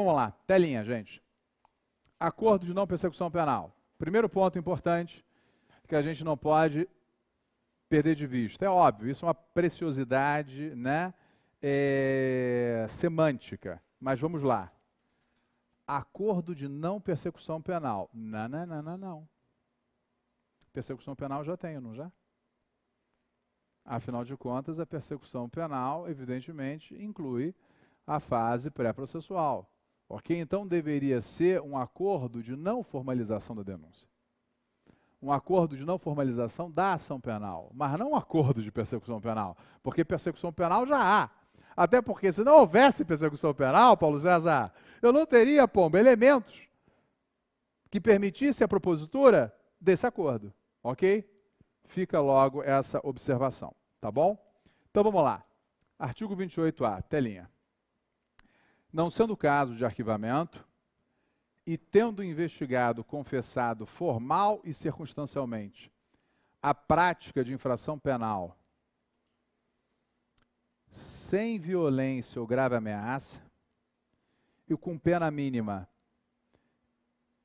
vamos lá, telinha, gente. Acordo de não persecução penal. Primeiro ponto importante que a gente não pode perder de vista. É óbvio, isso é uma preciosidade né, é, semântica. Mas vamos lá. Acordo de não persecução penal. Não, não, não, não, não. Persecução penal já tenho, não já? Afinal de contas, a persecução penal, evidentemente, inclui a fase pré-processual. Ok? Então deveria ser um acordo de não formalização da denúncia. Um acordo de não formalização da ação penal, mas não um acordo de persecução penal, porque persecução penal já há. Até porque se não houvesse persecução penal, Paulo César, eu não teria, pomba, elementos que permitisse a propositura desse acordo, ok? Fica logo essa observação, tá bom? Então vamos lá. Artigo 28A, telinha. Não sendo caso de arquivamento, e tendo investigado, confessado formal e circunstancialmente a prática de infração penal sem violência ou grave ameaça e com pena mínima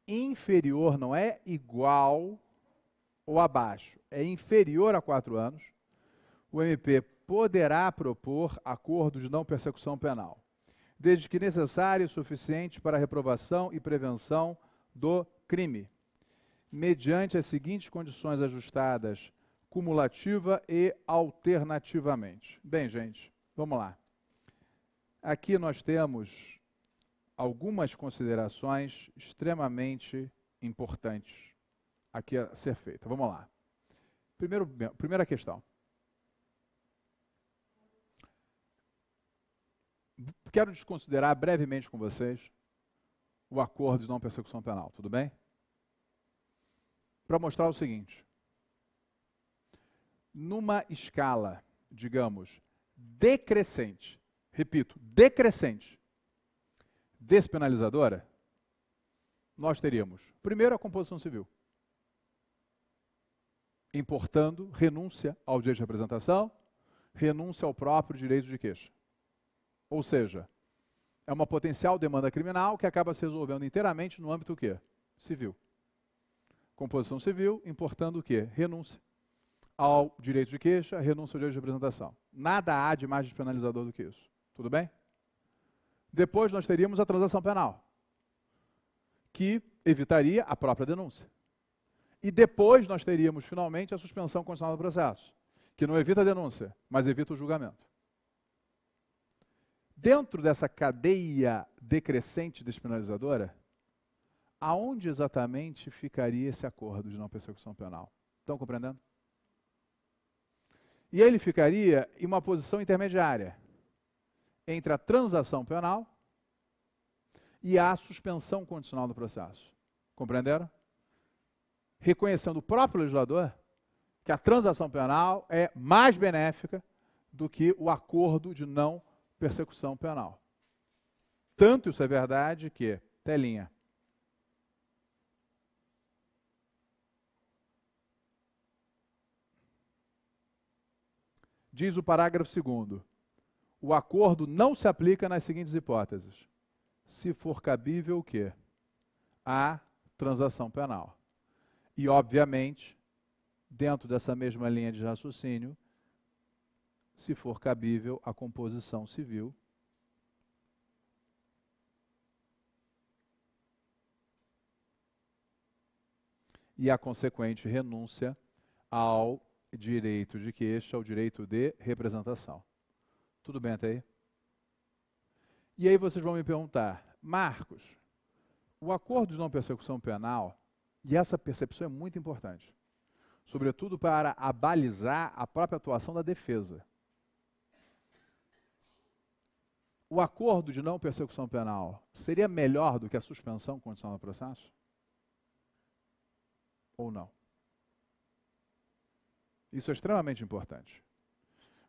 inferior, não é igual ou abaixo, é inferior a quatro anos, o MP poderá propor acordo de não persecução penal desde que necessário e suficiente para a reprovação e prevenção do crime, mediante as seguintes condições ajustadas cumulativa e alternativamente. Bem, gente, vamos lá. Aqui nós temos algumas considerações extremamente importantes aqui a ser feita. Vamos lá. Primeiro, primeira questão. quero desconsiderar brevemente com vocês o acordo de não persecução penal, tudo bem? Para mostrar o seguinte: numa escala, digamos, decrescente, repito, decrescente, despenalizadora, nós teríamos, primeiro, a composição civil, importando renúncia ao direito de representação, renúncia ao próprio direito de queixa. Ou seja, é uma potencial demanda criminal que acaba se resolvendo inteiramente no âmbito o quê? Civil. Composição civil, importando o quê? Renúncia ao direito de queixa, renúncia ao direito de representação. Nada há de mais despenalizador do que isso. Tudo bem? Depois nós teríamos a transação penal, que evitaria a própria denúncia. E depois nós teríamos, finalmente, a suspensão condicional do processo, que não evita a denúncia, mas evita o julgamento dentro dessa cadeia decrescente despenalizadora, aonde exatamente ficaria esse acordo de não persecução penal? Estão compreendendo? E ele ficaria em uma posição intermediária entre a transação penal e a suspensão condicional do processo. Compreenderam? Reconhecendo o próprio legislador que a transação penal é mais benéfica do que o acordo de não persecução persecução penal. Tanto isso é verdade que, telinha, diz o parágrafo 2 o acordo não se aplica nas seguintes hipóteses. Se for cabível o quê? A transação penal. E, obviamente, dentro dessa mesma linha de raciocínio, se for cabível, a composição civil. E a consequente renúncia ao direito de queixa, ao direito de representação. Tudo bem até aí? E aí vocês vão me perguntar, Marcos, o acordo de não persecução penal, e essa percepção é muito importante, sobretudo para abalizar a própria atuação da defesa. o acordo de não persecução penal seria melhor do que a suspensão condicional do processo? Ou não? Isso é extremamente importante.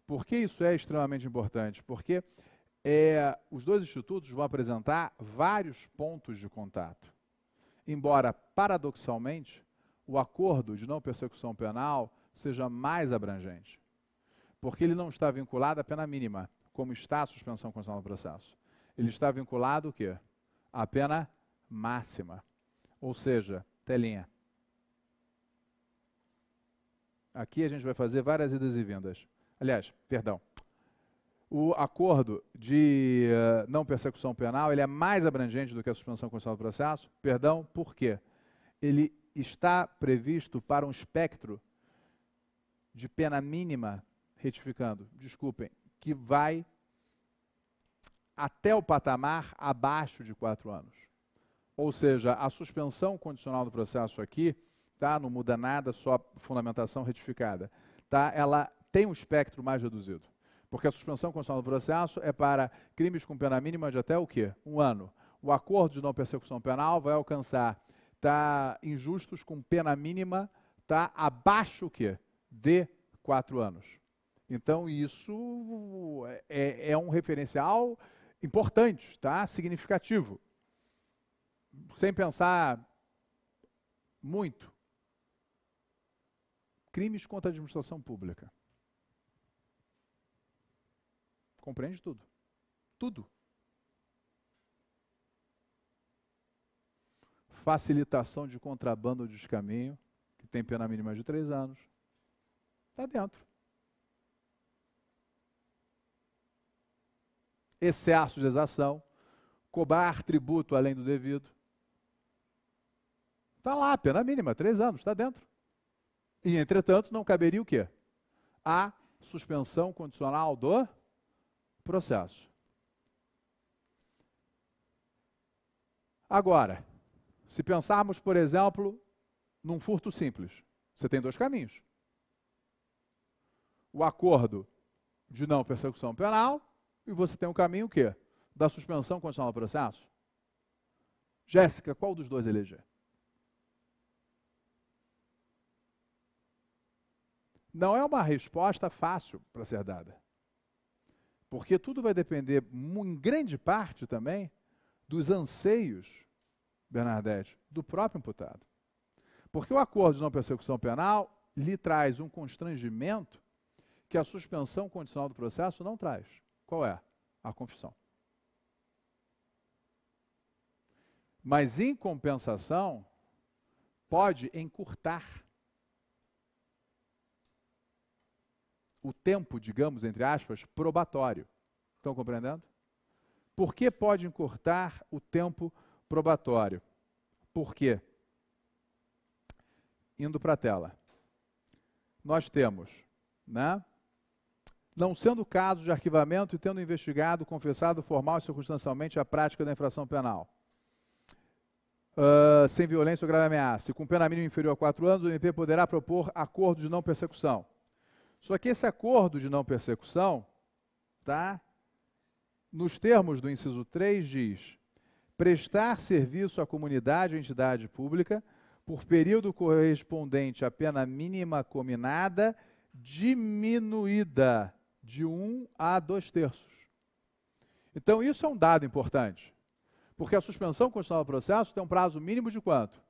Por que isso é extremamente importante? Porque é, os dois institutos vão apresentar vários pontos de contato. Embora, paradoxalmente, o acordo de não persecução penal seja mais abrangente, porque ele não está vinculado à pena mínima, como está a suspensão condicional do processo. Ele está vinculado o quê? A pena máxima. Ou seja, telinha. Aqui a gente vai fazer várias idas e vindas. Aliás, perdão. O acordo de uh, não persecução penal, ele é mais abrangente do que a suspensão condicional do processo. Perdão, por quê? Ele está previsto para um espectro de pena mínima, retificando, desculpem, que vai até o patamar abaixo de quatro anos. Ou seja, a suspensão condicional do processo aqui, tá? Não muda nada, só fundamentação retificada, tá? Ela tem um espectro mais reduzido, porque a suspensão condicional do processo é para crimes com pena mínima de até o quê? Um ano. O acordo de não persecução penal vai alcançar, tá? Injustos com pena mínima, tá? Abaixo o quê? De quatro anos. Então, isso é, é um referencial importante, tá? significativo. Sem pensar muito. Crimes contra a administração pública. Compreende tudo. Tudo. Facilitação de contrabando de descaminho, que tem pena mínima de três anos. Está dentro. excesso de exação, cobrar tributo além do devido. Está lá, a pena mínima, três anos, está dentro. E, entretanto, não caberia o quê? A suspensão condicional do processo. Agora, se pensarmos, por exemplo, num furto simples, você tem dois caminhos. O acordo de não persecução penal e você tem o um caminho o quê? Da suspensão condicional do processo? Jéssica, qual dos dois eleger? Não é uma resposta fácil para ser dada. Porque tudo vai depender, em grande parte também, dos anseios, Bernadette, do próprio imputado. Porque o acordo de não persecução penal lhe traz um constrangimento que a suspensão condicional do processo não traz. Qual é? A confissão. Mas, em compensação, pode encurtar o tempo, digamos, entre aspas, probatório. Estão compreendendo? Por que pode encurtar o tempo probatório? Por quê? Indo para a tela. Nós temos, né? Não sendo caso de arquivamento e tendo investigado, confessado formal e circunstancialmente a prática da infração penal. Uh, sem violência ou grave ameaça. E com pena mínima inferior a quatro anos, o MP poderá propor acordo de não persecução. Só que esse acordo de não persecução, tá? Nos termos do inciso 3 diz: prestar serviço à comunidade ou entidade pública por período correspondente à pena mínima combinada diminuída de 1 a 2 terços. Então, isso é um dado importante, porque a suspensão constitucional do processo tem um prazo mínimo de quanto?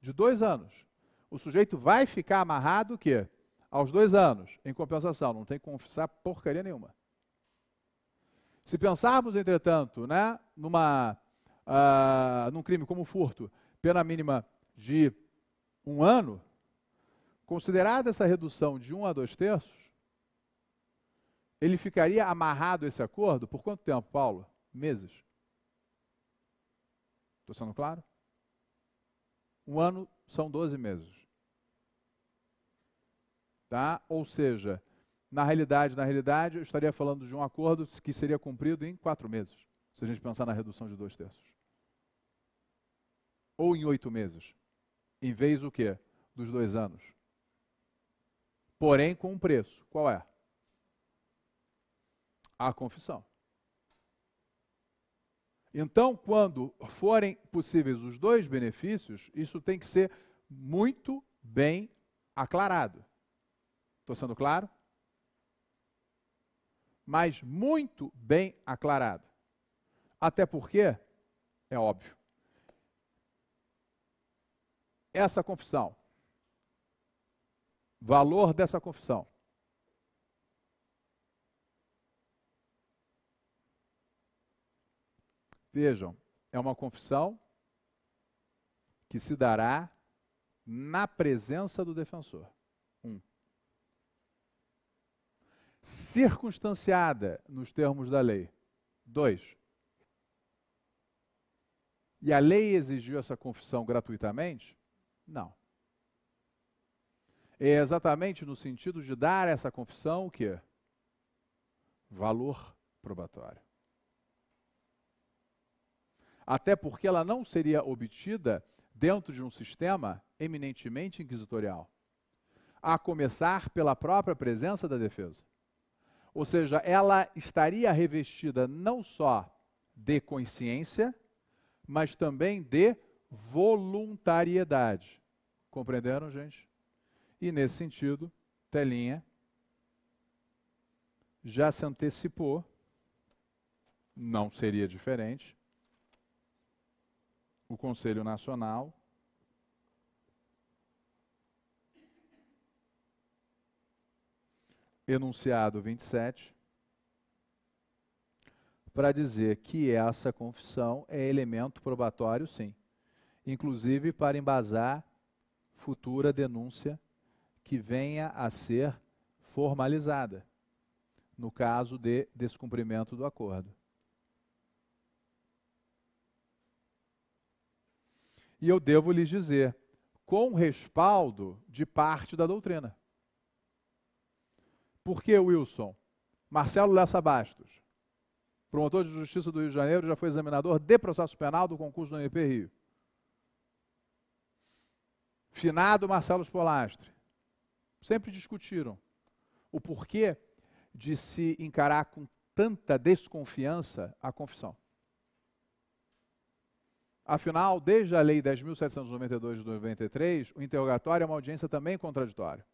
De dois anos. O sujeito vai ficar amarrado o quê? Aos dois anos, em compensação, não tem que confessar porcaria nenhuma. Se pensarmos, entretanto, né, numa, uh, num crime como furto, pena mínima de um ano, considerada essa redução de um a dois terços, ele ficaria amarrado a esse acordo por quanto tempo, Paulo? Meses. Estou sendo claro? Um ano são 12 meses. Tá? Ou seja, na realidade, na realidade, eu estaria falando de um acordo que seria cumprido em quatro meses, se a gente pensar na redução de dois terços. Ou em oito meses, em vez o quê? Dos dois anos. Porém, com um preço. Qual é? à confissão. Então, quando forem possíveis os dois benefícios, isso tem que ser muito bem aclarado. Estou sendo claro? Mas muito bem aclarado. Até porque, é óbvio, essa confissão, valor dessa confissão, Vejam, é uma confissão que se dará na presença do defensor. Um. Circunstanciada nos termos da lei. Dois. E a lei exigiu essa confissão gratuitamente? Não. É exatamente no sentido de dar essa confissão o quê? Valor probatório até porque ela não seria obtida dentro de um sistema eminentemente inquisitorial, a começar pela própria presença da defesa. Ou seja, ela estaria revestida não só de consciência, mas também de voluntariedade. Compreenderam, gente? E nesse sentido, Telinha já se antecipou, não seria diferente, o Conselho Nacional. Enunciado 27, para dizer que essa confissão é elemento probatório, sim, inclusive para embasar futura denúncia que venha a ser formalizada, no caso de descumprimento do acordo. E eu devo lhes dizer, com respaldo de parte da doutrina. Por que, Wilson? Marcelo Lessa Bastos, promotor de justiça do Rio de Janeiro, já foi examinador de processo penal do concurso do MP Rio. Finado Marcelo Spolastre. Sempre discutiram o porquê de se encarar com tanta desconfiança a confissão. Afinal, desde a Lei 10.792 de 93, o interrogatório é uma audiência também contraditória.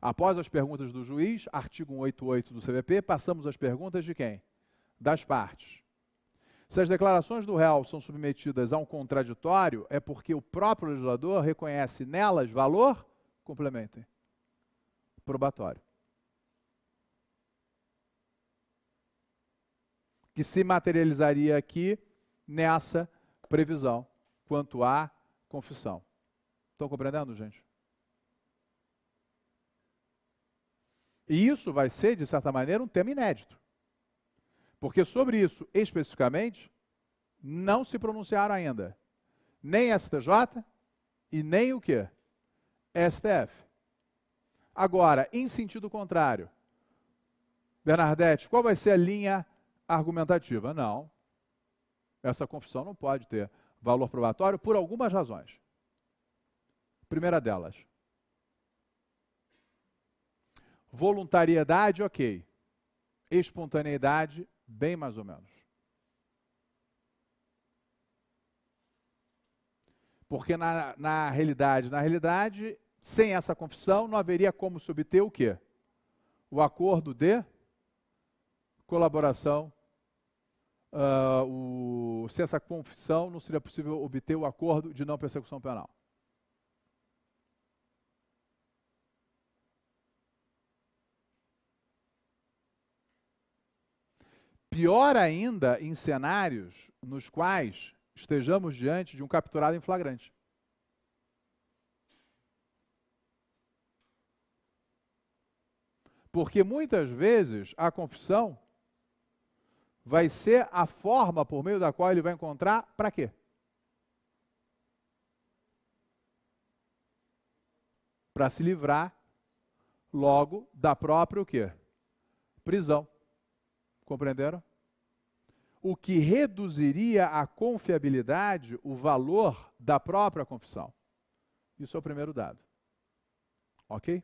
Após as perguntas do juiz, artigo 188 do CVP, passamos às perguntas de quem? Das partes. Se as declarações do réu são submetidas a um contraditório, é porque o próprio legislador reconhece nelas valor, complementem, probatório. Que se materializaria aqui nessa previsão quanto à confissão. Estão compreendendo, gente? E isso vai ser, de certa maneira, um tema inédito. Porque sobre isso especificamente, não se pronunciaram ainda. Nem STJ e nem o quê? STF. Agora, em sentido contrário, Bernadette, qual vai ser a linha argumentativa? Não, essa confissão não pode ter valor probatório por algumas razões. Primeira delas, voluntariedade, ok. Espontaneidade, bem mais ou menos. Porque na, na realidade, na realidade, sem essa confissão, não haveria como subter o quê? O acordo de colaboração uh, o, sem essa confissão, não seria possível obter o acordo de não persecução penal. Pior ainda em cenários nos quais estejamos diante de um capturado em flagrante. Porque muitas vezes a confissão vai ser a forma por meio da qual ele vai encontrar para quê? Para se livrar logo da própria o quê? Prisão. Compreenderam? O que reduziria a confiabilidade, o valor da própria confissão. Isso é o primeiro dado. OK?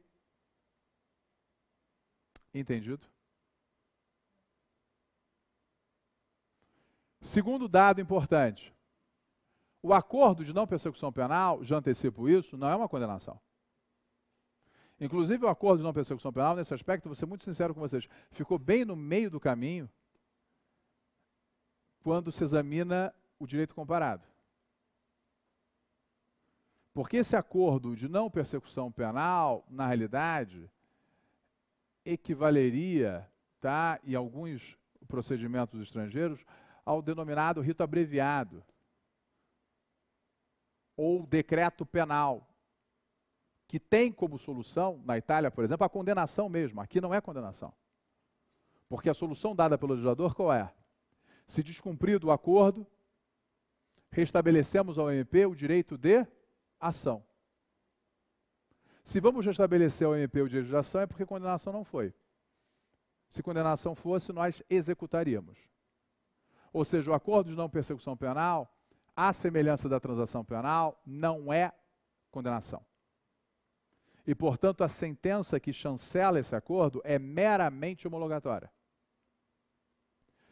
Entendido? Segundo dado importante: o acordo de não persecução penal, já antecipo isso, não é uma condenação. Inclusive, o acordo de não persecução penal, nesse aspecto, vou ser muito sincero com vocês, ficou bem no meio do caminho quando se examina o direito comparado. Porque esse acordo de não persecução penal, na realidade, equivaleria, tá, em alguns procedimentos estrangeiros, ao denominado rito abreviado ou decreto penal, que tem como solução, na Itália, por exemplo, a condenação mesmo. Aqui não é condenação. Porque a solução dada pelo legislador qual é? Se descumprido o acordo, restabelecemos ao MP o direito de ação. Se vamos restabelecer ao MP o direito de ação, é porque condenação não foi. Se condenação fosse, nós executaríamos. Ou seja, o acordo de não persecução penal, à semelhança da transação penal, não é condenação. E, portanto, a sentença que chancela esse acordo é meramente homologatória.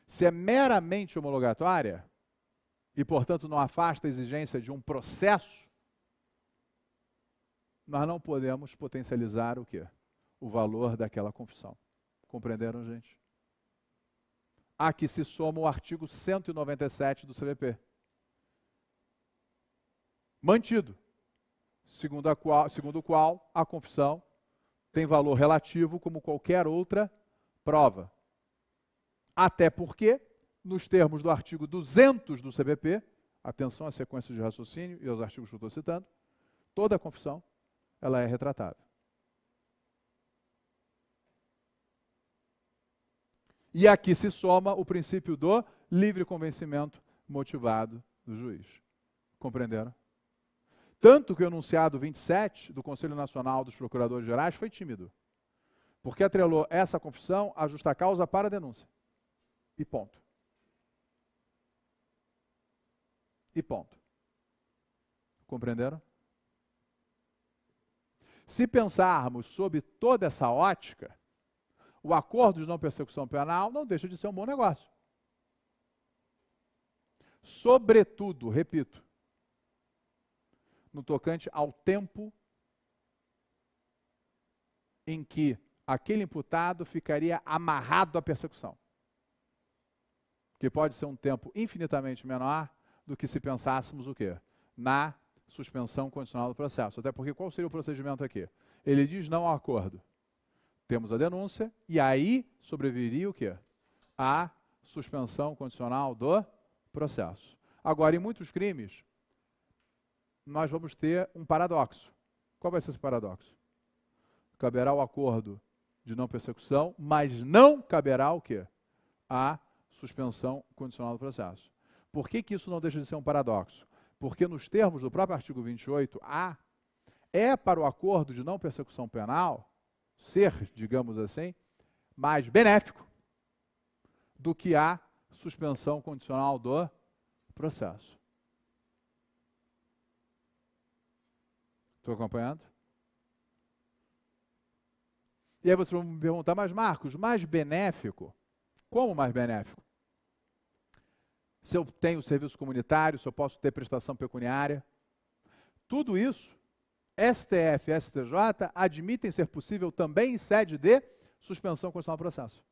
Se é meramente homologatória, e, portanto, não afasta a exigência de um processo, nós não podemos potencializar o quê? O valor daquela confissão. Compreenderam, gente? a que se soma o artigo 197 do CVP. Mantido, segundo, a qual, segundo o qual a confissão tem valor relativo como qualquer outra prova. Até porque, nos termos do artigo 200 do CBP, atenção à sequência de raciocínio e aos artigos que eu estou citando, toda confissão ela é retratável. E aqui se soma o princípio do livre convencimento motivado do juiz. Compreenderam? Tanto que o enunciado 27 do Conselho Nacional dos Procuradores Gerais foi tímido, porque atrelou essa confissão à justa causa para a denúncia. E ponto. E ponto. Compreenderam? Se pensarmos sob toda essa ótica, o acordo de não persecução penal não deixa de ser um bom negócio. Sobretudo, repito, no tocante ao tempo em que aquele imputado ficaria amarrado à persecução, que pode ser um tempo infinitamente menor do que se pensássemos o quê? Na suspensão condicional do processo. Até porque qual seria o procedimento aqui? Ele diz não ao acordo temos a denúncia, e aí sobreviria o quê? A suspensão condicional do processo. Agora, em muitos crimes, nós vamos ter um paradoxo. Qual vai ser esse paradoxo? Caberá o acordo de não persecução, mas não caberá o quê? A suspensão condicional do processo. Por que, que isso não deixa de ser um paradoxo? Porque nos termos do próprio artigo 28A, é para o acordo de não persecução penal ser, digamos assim, mais benéfico do que a suspensão condicional do processo. Estou acompanhando? E aí você vai me perguntar, mas Marcos, mais benéfico? Como mais benéfico? Se eu tenho serviço comunitário, se eu posso ter prestação pecuniária, tudo isso STF e STJ admitem ser possível também em sede de suspensão constitucional do processo.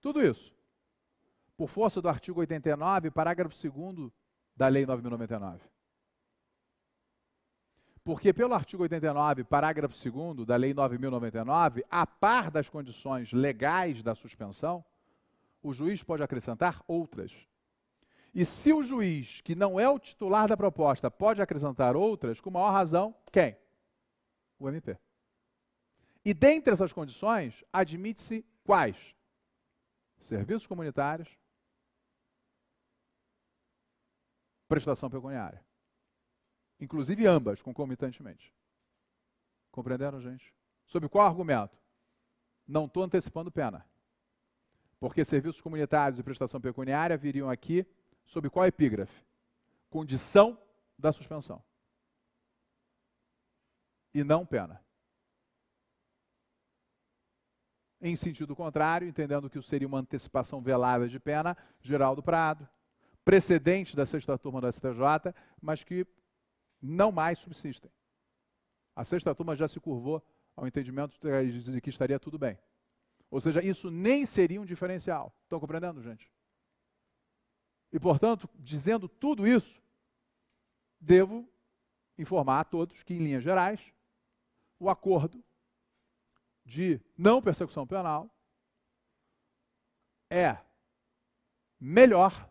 Tudo isso. Por força do artigo 89, parágrafo 2 da Lei 9.099. Porque pelo artigo 89, parágrafo 2 da Lei 9.099, a par das condições legais da suspensão, o juiz pode acrescentar outras e se o juiz, que não é o titular da proposta, pode acrescentar outras, com maior razão, quem? O MP. E dentre essas condições, admite-se quais? Serviços comunitários, prestação pecuniária. Inclusive ambas, concomitantemente. Compreenderam, gente? Sob qual argumento? Não estou antecipando pena. Porque serviços comunitários e prestação pecuniária viriam aqui Sob qual epígrafe? Condição da suspensão. E não pena. Em sentido contrário, entendendo que seria uma antecipação velada de pena, Geraldo Prado, precedente da sexta turma do STJ, mas que não mais subsistem. A sexta turma já se curvou ao entendimento de que estaria tudo bem. Ou seja, isso nem seria um diferencial. Estão compreendendo, gente? E, portanto, dizendo tudo isso, devo informar a todos que, em linhas gerais, o acordo de não persecução penal é melhor,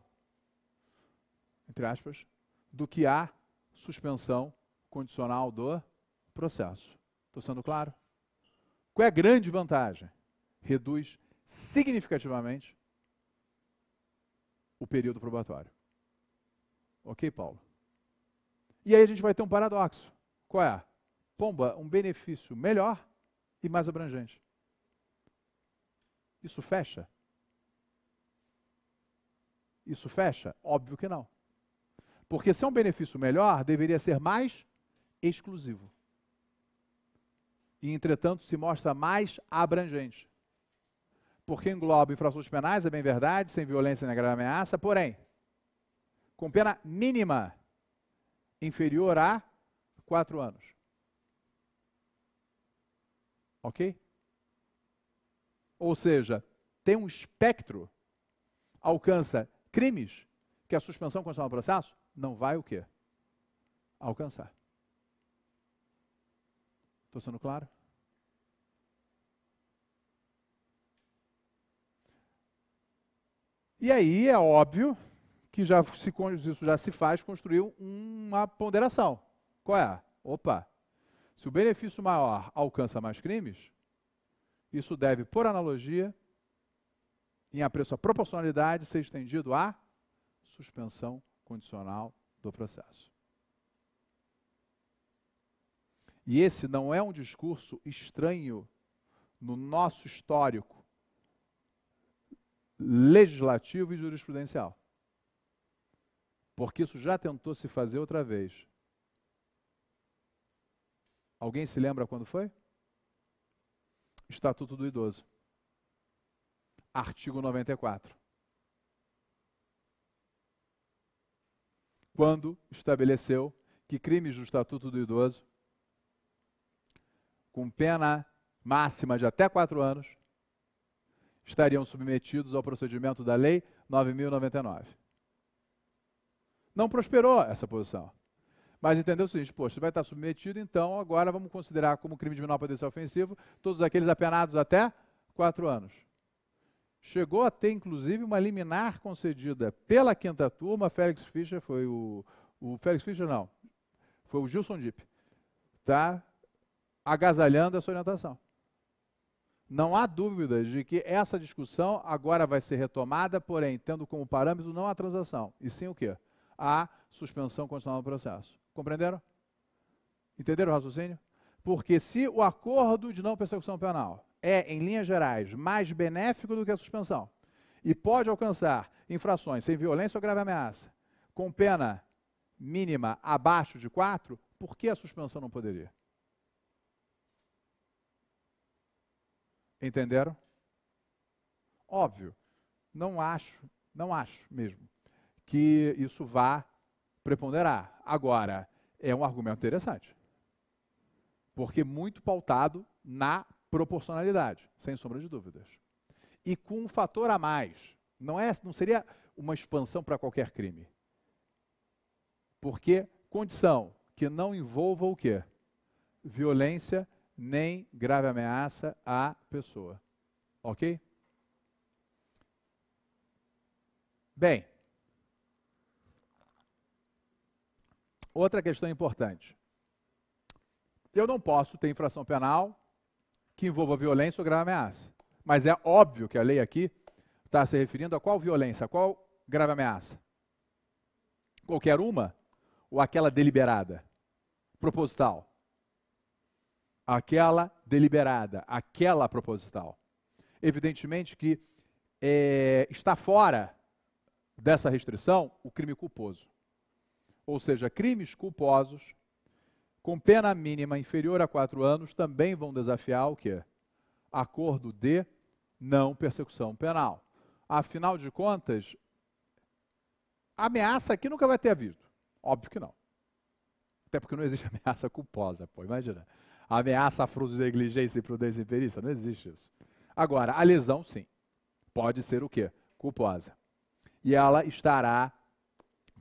entre aspas, do que a suspensão condicional do processo. Estou sendo claro? Qual é a grande vantagem? Reduz significativamente o período probatório. Ok, Paulo? E aí a gente vai ter um paradoxo. Qual é? Pomba, um benefício melhor e mais abrangente. Isso fecha? Isso fecha? Óbvio que não. Porque se é um benefício melhor, deveria ser mais exclusivo. E, entretanto, se mostra mais abrangente porque engloba infrações penais, é bem verdade, sem violência nem grave ameaça, porém, com pena mínima inferior a quatro anos. Ok? Ou seja, tem um espectro, alcança crimes que a suspensão constitucional do processo não vai o quê? Alcançar. Estou sendo claro? E aí é óbvio que já se, isso já se faz construir uma ponderação. Qual é? Opa, se o benefício maior alcança mais crimes, isso deve, por analogia, em apreço à proporcionalidade, ser estendido à suspensão condicional do processo. E esse não é um discurso estranho no nosso histórico legislativo e jurisprudencial. Porque isso já tentou se fazer outra vez. Alguém se lembra quando foi? Estatuto do Idoso. Artigo 94. Quando estabeleceu que crimes do Estatuto do Idoso, com pena máxima de até quatro anos, estariam submetidos ao procedimento da Lei 9.099. Não prosperou essa posição. Mas entendeu o seguinte, poxa, vai estar submetido, então agora vamos considerar como crime de menor potencial ofensivo todos aqueles apenados até quatro anos. Chegou a ter, inclusive, uma liminar concedida pela quinta turma, Félix Fischer, foi o, o Félix Fischer não, foi o Gilson Dipp, tá? agasalhando essa orientação. Não há dúvidas de que essa discussão agora vai ser retomada, porém, tendo como parâmetro não a transação, e sim o quê? A suspensão condicional do processo. Compreenderam? Entenderam o raciocínio? Porque se o acordo de não persecução penal é, em linhas gerais, mais benéfico do que a suspensão, e pode alcançar infrações sem violência ou grave ameaça, com pena mínima abaixo de 4, por que a suspensão não poderia? Entenderam? Óbvio, não acho, não acho mesmo que isso vá preponderar. Agora, é um argumento interessante. Porque muito pautado na proporcionalidade, sem sombra de dúvidas. E com um fator a mais. Não, é, não seria uma expansão para qualquer crime. Porque condição que não envolva o quê? Violência nem grave ameaça à pessoa. Ok? Bem, outra questão importante. Eu não posso ter infração penal que envolva violência ou grave ameaça. Mas é óbvio que a lei aqui está se referindo a qual violência, a qual grave ameaça? Qualquer uma ou aquela deliberada, proposital? aquela deliberada, aquela proposital. Evidentemente que é, está fora dessa restrição o crime culposo. Ou seja, crimes culposos com pena mínima inferior a quatro anos também vão desafiar o quê? Acordo de não persecução penal. Afinal de contas, ameaça aqui nunca vai ter havido. Óbvio que não. Até porque não existe ameaça culposa, pô, imagina ameaça fruto de negligência, imprudência e perícia. Não existe isso. Agora, a lesão, sim, pode ser o quê? Culposa. E ela estará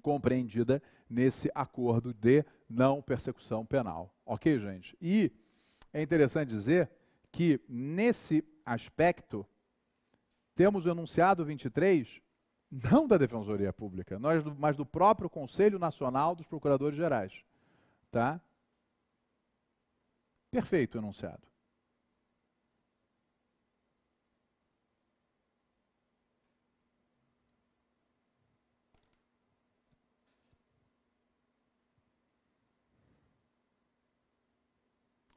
compreendida nesse acordo de não persecução penal. Ok, gente? E é interessante dizer que, nesse aspecto, temos o enunciado 23, não da Defensoria Pública, mas do próprio Conselho Nacional dos Procuradores Gerais. Tá? Perfeito o enunciado.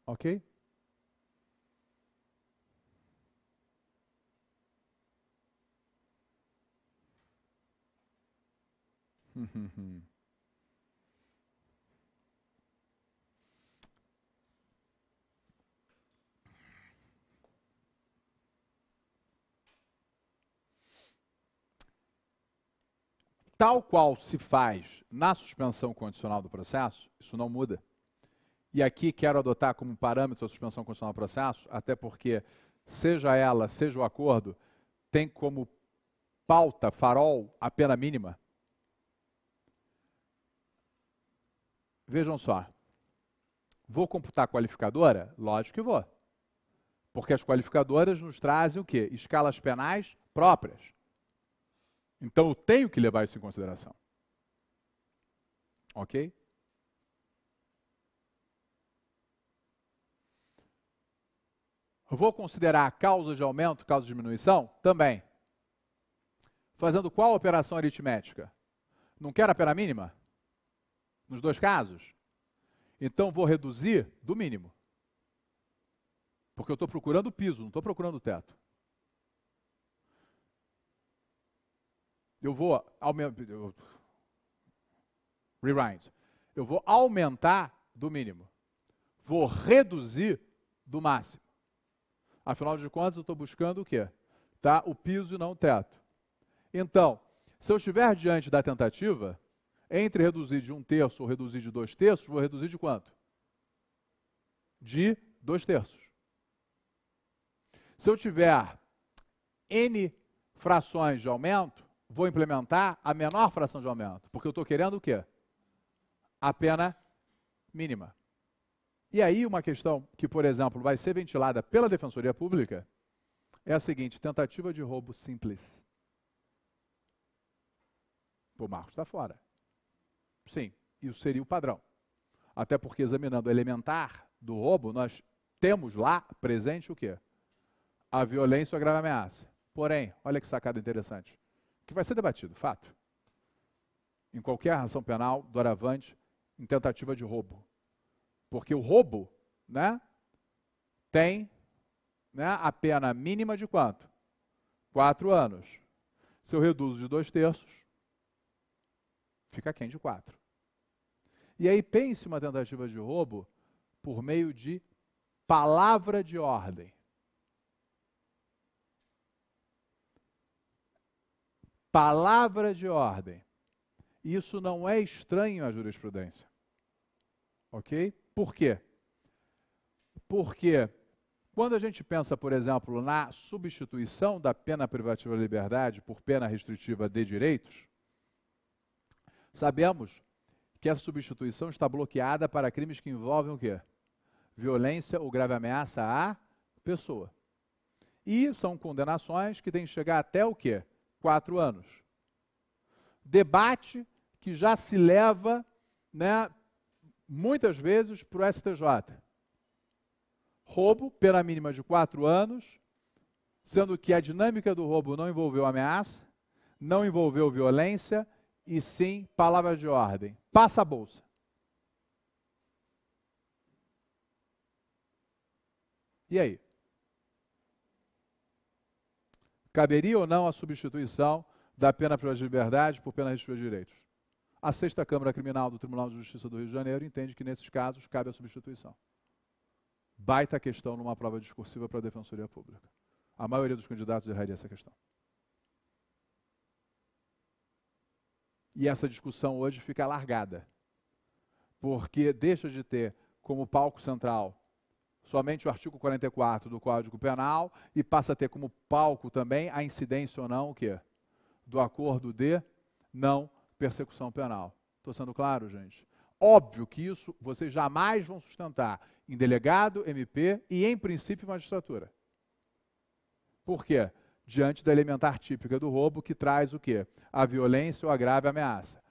Ok? Hum, hum, hum. tal qual se faz na suspensão condicional do processo, isso não muda. E aqui quero adotar como parâmetro a suspensão condicional do processo, até porque, seja ela, seja o acordo, tem como pauta, farol, a pena mínima. Vejam só. Vou computar qualificadora? Lógico que vou. Porque as qualificadoras nos trazem o quê? Escalas penais próprias. Então eu tenho que levar isso em consideração. Ok? Eu vou considerar causa de aumento, causa de diminuição? Também. Fazendo qual operação aritmética? Não quero a pena mínima? Nos dois casos? Então vou reduzir do mínimo. Porque eu estou procurando o piso, não estou procurando o teto. Eu vou aumentar. Rewind. Eu vou aumentar do mínimo. Vou reduzir do máximo. Afinal de contas, eu estou buscando o quê? Tá? O piso e não o teto. Então, se eu estiver diante da tentativa, entre reduzir de um terço ou reduzir de dois terços, vou reduzir de quanto? De dois terços. Se eu tiver N frações de aumento, vou implementar a menor fração de aumento, porque eu estou querendo o quê? A pena mínima. E aí uma questão que, por exemplo, vai ser ventilada pela Defensoria Pública é a seguinte, tentativa de roubo simples. O Marcos está fora. Sim, isso seria o padrão. Até porque examinando o elementar do roubo, nós temos lá presente o quê? A violência ou a grave ameaça. Porém, olha que sacada interessante que vai ser debatido, fato. Em qualquer ação penal, doravante, em tentativa de roubo. Porque o roubo né, tem né, a pena mínima de quanto? Quatro anos. Se eu reduzo de dois terços, fica quem de quatro. E aí pense uma tentativa de roubo por meio de palavra de ordem. palavra de ordem. Isso não é estranho à jurisprudência. Ok? Por quê? Porque quando a gente pensa, por exemplo, na substituição da pena privativa de liberdade por pena restritiva de direitos, sabemos que essa substituição está bloqueada para crimes que envolvem o quê? Violência ou grave ameaça à pessoa. E são condenações que têm que chegar até o quê? quatro anos. Debate que já se leva, né, muitas vezes, para o STJ. Roubo, pena mínima de quatro anos, sendo que a dinâmica do roubo não envolveu ameaça, não envolveu violência e sim palavra de ordem. Passa a bolsa. E aí? Caberia ou não a substituição da pena pela liberdade por pena restritiva de direitos? A sexta Câmara Criminal do Tribunal de Justiça do Rio de Janeiro entende que nesses casos cabe a substituição. Baita questão numa prova discursiva para a Defensoria Pública. A maioria dos candidatos erraria essa questão. E essa discussão hoje fica largada, porque deixa de ter como palco central somente o artigo 44 do Código Penal e passa a ter como palco também a incidência ou não o quê? Do acordo de não persecução penal. Estou sendo claro, gente? Óbvio que isso vocês jamais vão sustentar em delegado, MP e, em princípio, magistratura. Por quê? Diante da elementar típica do roubo que traz o quê? A violência ou a grave ameaça.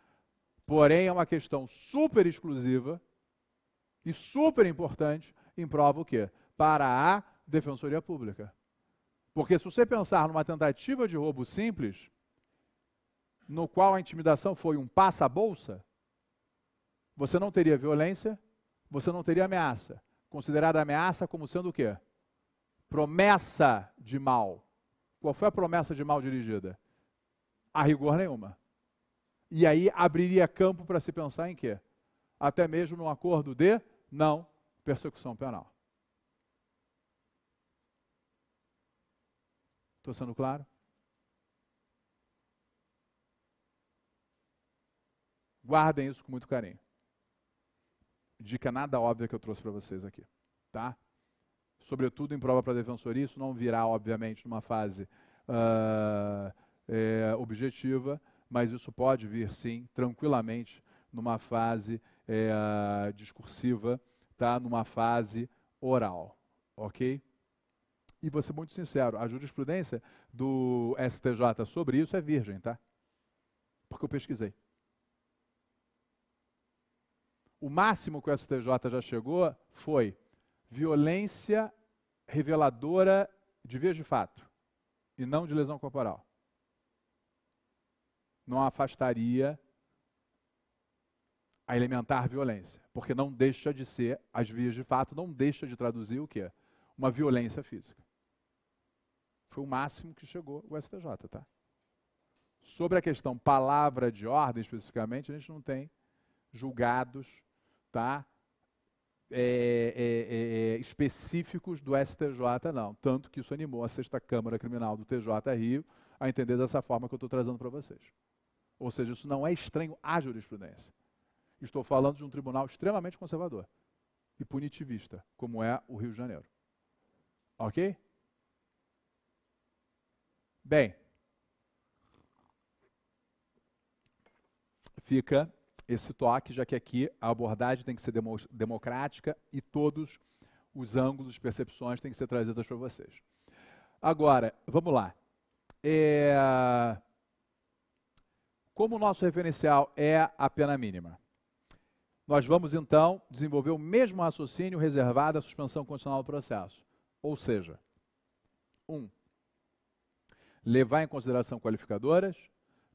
Porém, é uma questão super exclusiva e super importante improva o quê? Para a Defensoria Pública. Porque se você pensar numa tentativa de roubo simples, no qual a intimidação foi um passa-bolsa, você não teria violência, você não teria ameaça. Considerada ameaça como sendo o quê? Promessa de mal. Qual foi a promessa de mal dirigida? A rigor nenhuma. E aí abriria campo para se pensar em quê? Até mesmo num acordo de não persecução penal. Estou sendo claro? Guardem isso com muito carinho. Dica nada óbvia que eu trouxe para vocês aqui, tá? Sobretudo em prova para defensoria, isso não virá, obviamente, numa fase uh, é, objetiva, mas isso pode vir, sim, tranquilamente, numa fase é, discursiva, está numa fase oral, ok? E vou ser muito sincero, a jurisprudência do STJ sobre isso é virgem, tá? Porque eu pesquisei. O máximo que o STJ já chegou foi violência reveladora de vez de fato e não de lesão corporal. Não afastaria a elementar violência, porque não deixa de ser, as vias de fato, não deixa de traduzir o quê? Uma violência física. Foi o máximo que chegou o STJ, tá? Sobre a questão palavra de ordem, especificamente, a gente não tem julgados, tá? É, é, é, é específicos do STJ, não. Tanto que isso animou a sexta Câmara Criminal do TJ Rio a entender dessa forma que eu estou trazendo para vocês. Ou seja, isso não é estranho à jurisprudência. Estou falando de um tribunal extremamente conservador e punitivista, como é o Rio de Janeiro. Ok? Bem, fica esse toque, já que aqui a abordagem tem que ser democrática e todos os ângulos, percepções têm que ser trazidas para vocês. Agora, vamos lá. É... Como o nosso referencial é a pena mínima, nós vamos então desenvolver o mesmo raciocínio reservado à suspensão condicional do processo. Ou seja, 1. Um, levar em consideração qualificadoras,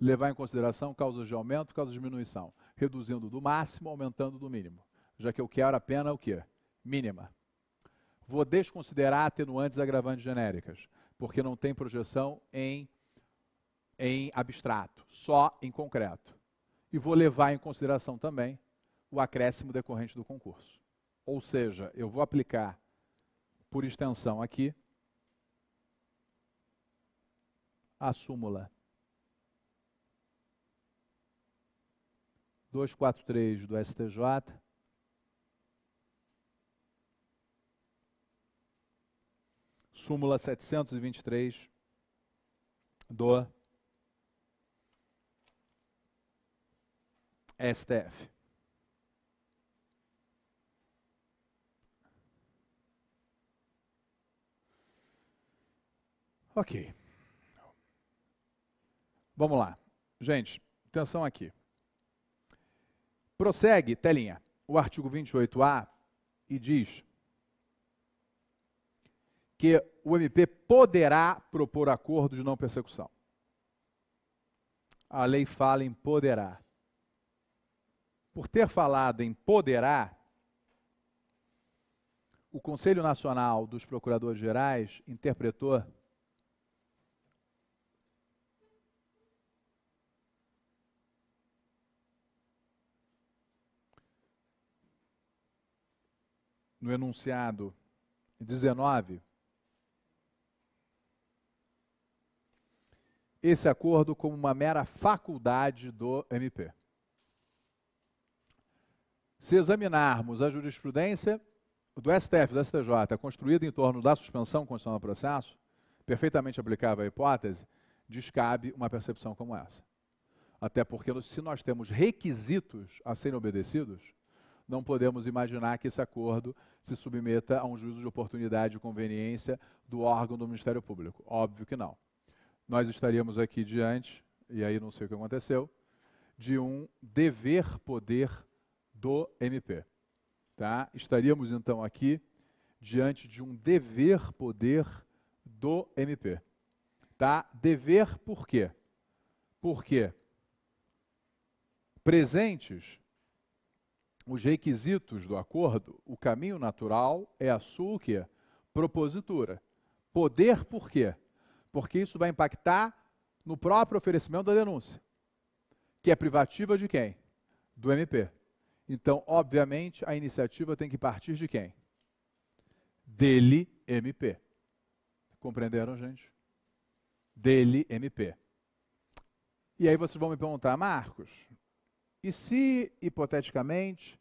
levar em consideração causas de aumento, causas de diminuição, reduzindo do máximo, aumentando do mínimo, já que eu quero a pena o quê? Mínima. Vou desconsiderar atenuantes e agravantes genéricas, porque não tem projeção em, em abstrato, só em concreto. E vou levar em consideração também o acréscimo decorrente do concurso. Ou seja, eu vou aplicar por extensão aqui a súmula 243 do STJ. Súmula 723 do STF. Ok. Vamos lá. Gente, atenção aqui. Prossegue, telinha, o artigo 28A e diz que o MP poderá propor acordo de não persecução. A lei fala em poderá. Por ter falado em poderá, o Conselho Nacional dos Procuradores Gerais interpretou no enunciado 19, esse acordo como uma mera faculdade do MP. Se examinarmos a jurisprudência do STF, do STJ, construída em torno da suspensão constitucional do processo, perfeitamente aplicável à hipótese, descabe uma percepção como essa. Até porque, se nós temos requisitos a serem obedecidos, não podemos imaginar que esse acordo se submeta a um juízo de oportunidade e conveniência do órgão do Ministério Público. Óbvio que não. Nós estaríamos aqui diante, e aí não sei o que aconteceu, de um dever-poder do MP. Tá? Estaríamos então aqui diante de um dever-poder do MP. Tá? Dever por quê? Porque presentes os requisitos do acordo, o caminho natural é a sua o quê? propositura. Poder por quê? Porque isso vai impactar no próprio oferecimento da denúncia, que é privativa de quem? Do MP. Então, obviamente, a iniciativa tem que partir de quem? Dele, MP. Compreenderam, gente? Dele, MP. E aí vocês vão me perguntar, Marcos, e se, hipoteticamente,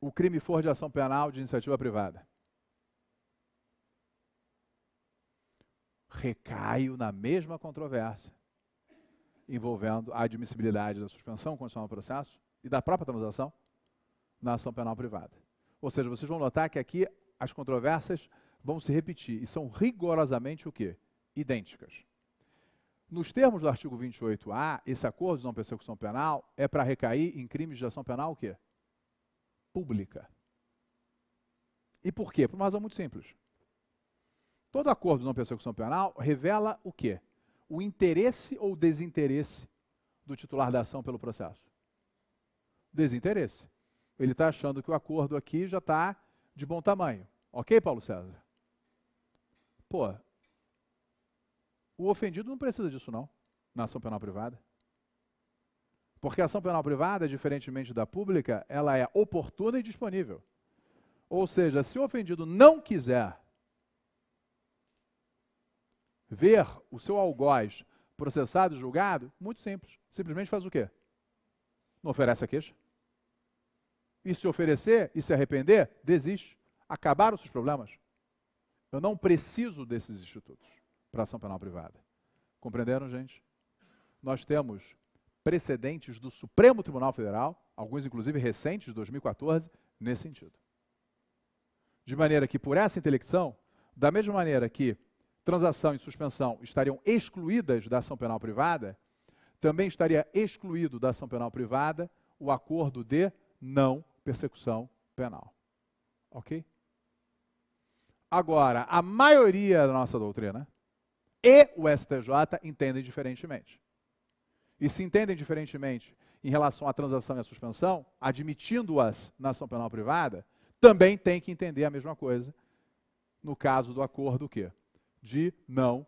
o crime for de ação penal de iniciativa privada? Recaio na mesma controvérsia envolvendo a admissibilidade da suspensão condicional do processo e da própria transação na ação penal privada. Ou seja, vocês vão notar que aqui as controvérsias vão se repetir e são rigorosamente o quê? Idênticas. Nos termos do artigo 28A, esse acordo de não persecução penal é para recair em crimes de ação penal o quê? pública. E por quê? Por uma razão muito simples. Todo acordo de não persecução penal revela o quê? O interesse ou desinteresse do titular da ação pelo processo. Desinteresse. Ele está achando que o acordo aqui já está de bom tamanho. Ok, Paulo César? Pô, o ofendido não precisa disso, não, na ação penal privada. Porque a ação penal privada, diferentemente da pública, ela é oportuna e disponível. Ou seja, se o ofendido não quiser ver o seu algoz processado e julgado, muito simples. Simplesmente faz o quê? Não oferece a queixa. E se oferecer e se arrepender, desiste. Acabaram os seus problemas. Eu não preciso desses institutos para ação penal privada. Compreenderam, gente? Nós temos precedentes do Supremo Tribunal Federal, alguns inclusive recentes, de 2014, nesse sentido. De maneira que, por essa intelecção, da mesma maneira que transação e suspensão estariam excluídas da ação penal privada, também estaria excluído da ação penal privada o acordo de não persecução penal. Ok? Agora, a maioria da nossa doutrina e o STJ entendem diferentemente e se entendem diferentemente em relação à transação e à suspensão, admitindo-as na ação penal privada, também tem que entender a mesma coisa no caso do acordo que de não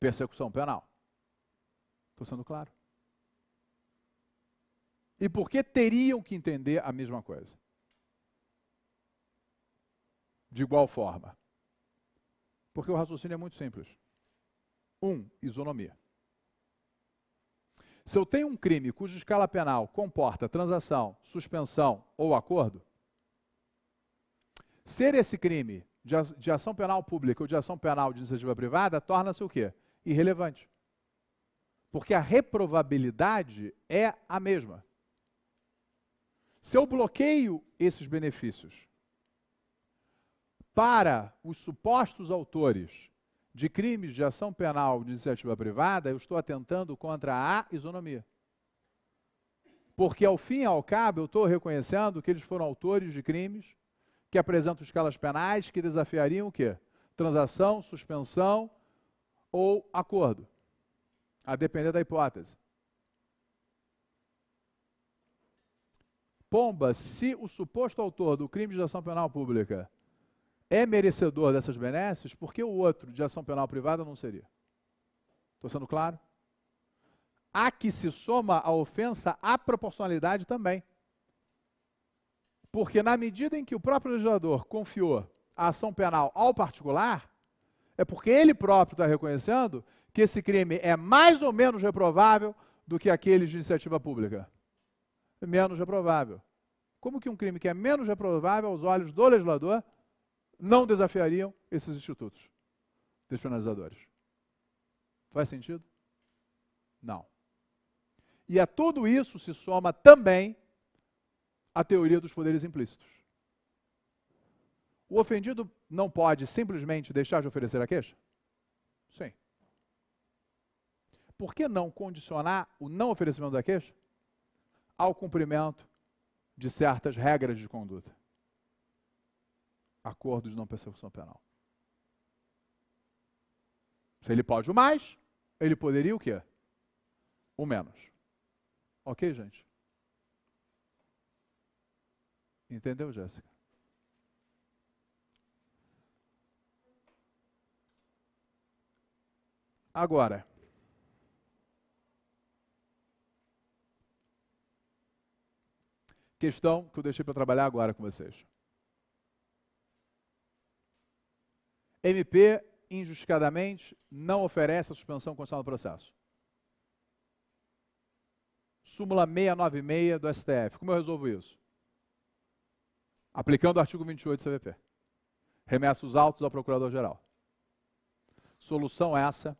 persecução penal. Estou sendo claro? E por que teriam que entender a mesma coisa? De igual forma. Porque o raciocínio é muito simples. Um, isonomia. Se eu tenho um crime cuja escala penal comporta transação, suspensão ou acordo, ser esse crime de ação penal pública ou de ação penal de iniciativa privada torna-se o quê? Irrelevante. Porque a reprovabilidade é a mesma. Se eu bloqueio esses benefícios para os supostos autores de crimes de ação penal de iniciativa privada, eu estou atentando contra a isonomia. Porque, ao fim e ao cabo, eu estou reconhecendo que eles foram autores de crimes que apresentam escalas penais que desafiariam o quê? Transação, suspensão ou acordo, a depender da hipótese. Pomba, se o suposto autor do crime de ação penal pública é merecedor dessas benesses, por que o outro de ação penal privada não seria? Estou sendo claro? A que se soma a ofensa, a proporcionalidade também. Porque na medida em que o próprio legislador confiou a ação penal ao particular, é porque ele próprio está reconhecendo que esse crime é mais ou menos reprovável do que aquele de iniciativa pública. Menos reprovável. Como que um crime que é menos reprovável aos olhos do legislador não desafiariam esses institutos despenalizadores. Faz sentido? Não. E a tudo isso se soma também a teoria dos poderes implícitos. O ofendido não pode simplesmente deixar de oferecer a queixa? Sim. Por que não condicionar o não oferecimento da queixa ao cumprimento de certas regras de conduta? acordo de não persecução penal. Se ele pode o mais, ele poderia o quê? O menos. Ok, gente? Entendeu, Jéssica? Agora. Questão que eu deixei para trabalhar agora com vocês. MP injustificadamente não oferece a suspensão constitucional do processo. Súmula 696 do STF. Como eu resolvo isso? Aplicando o artigo 28 do CVP. Remessa os autos ao Procurador-Geral. Solução essa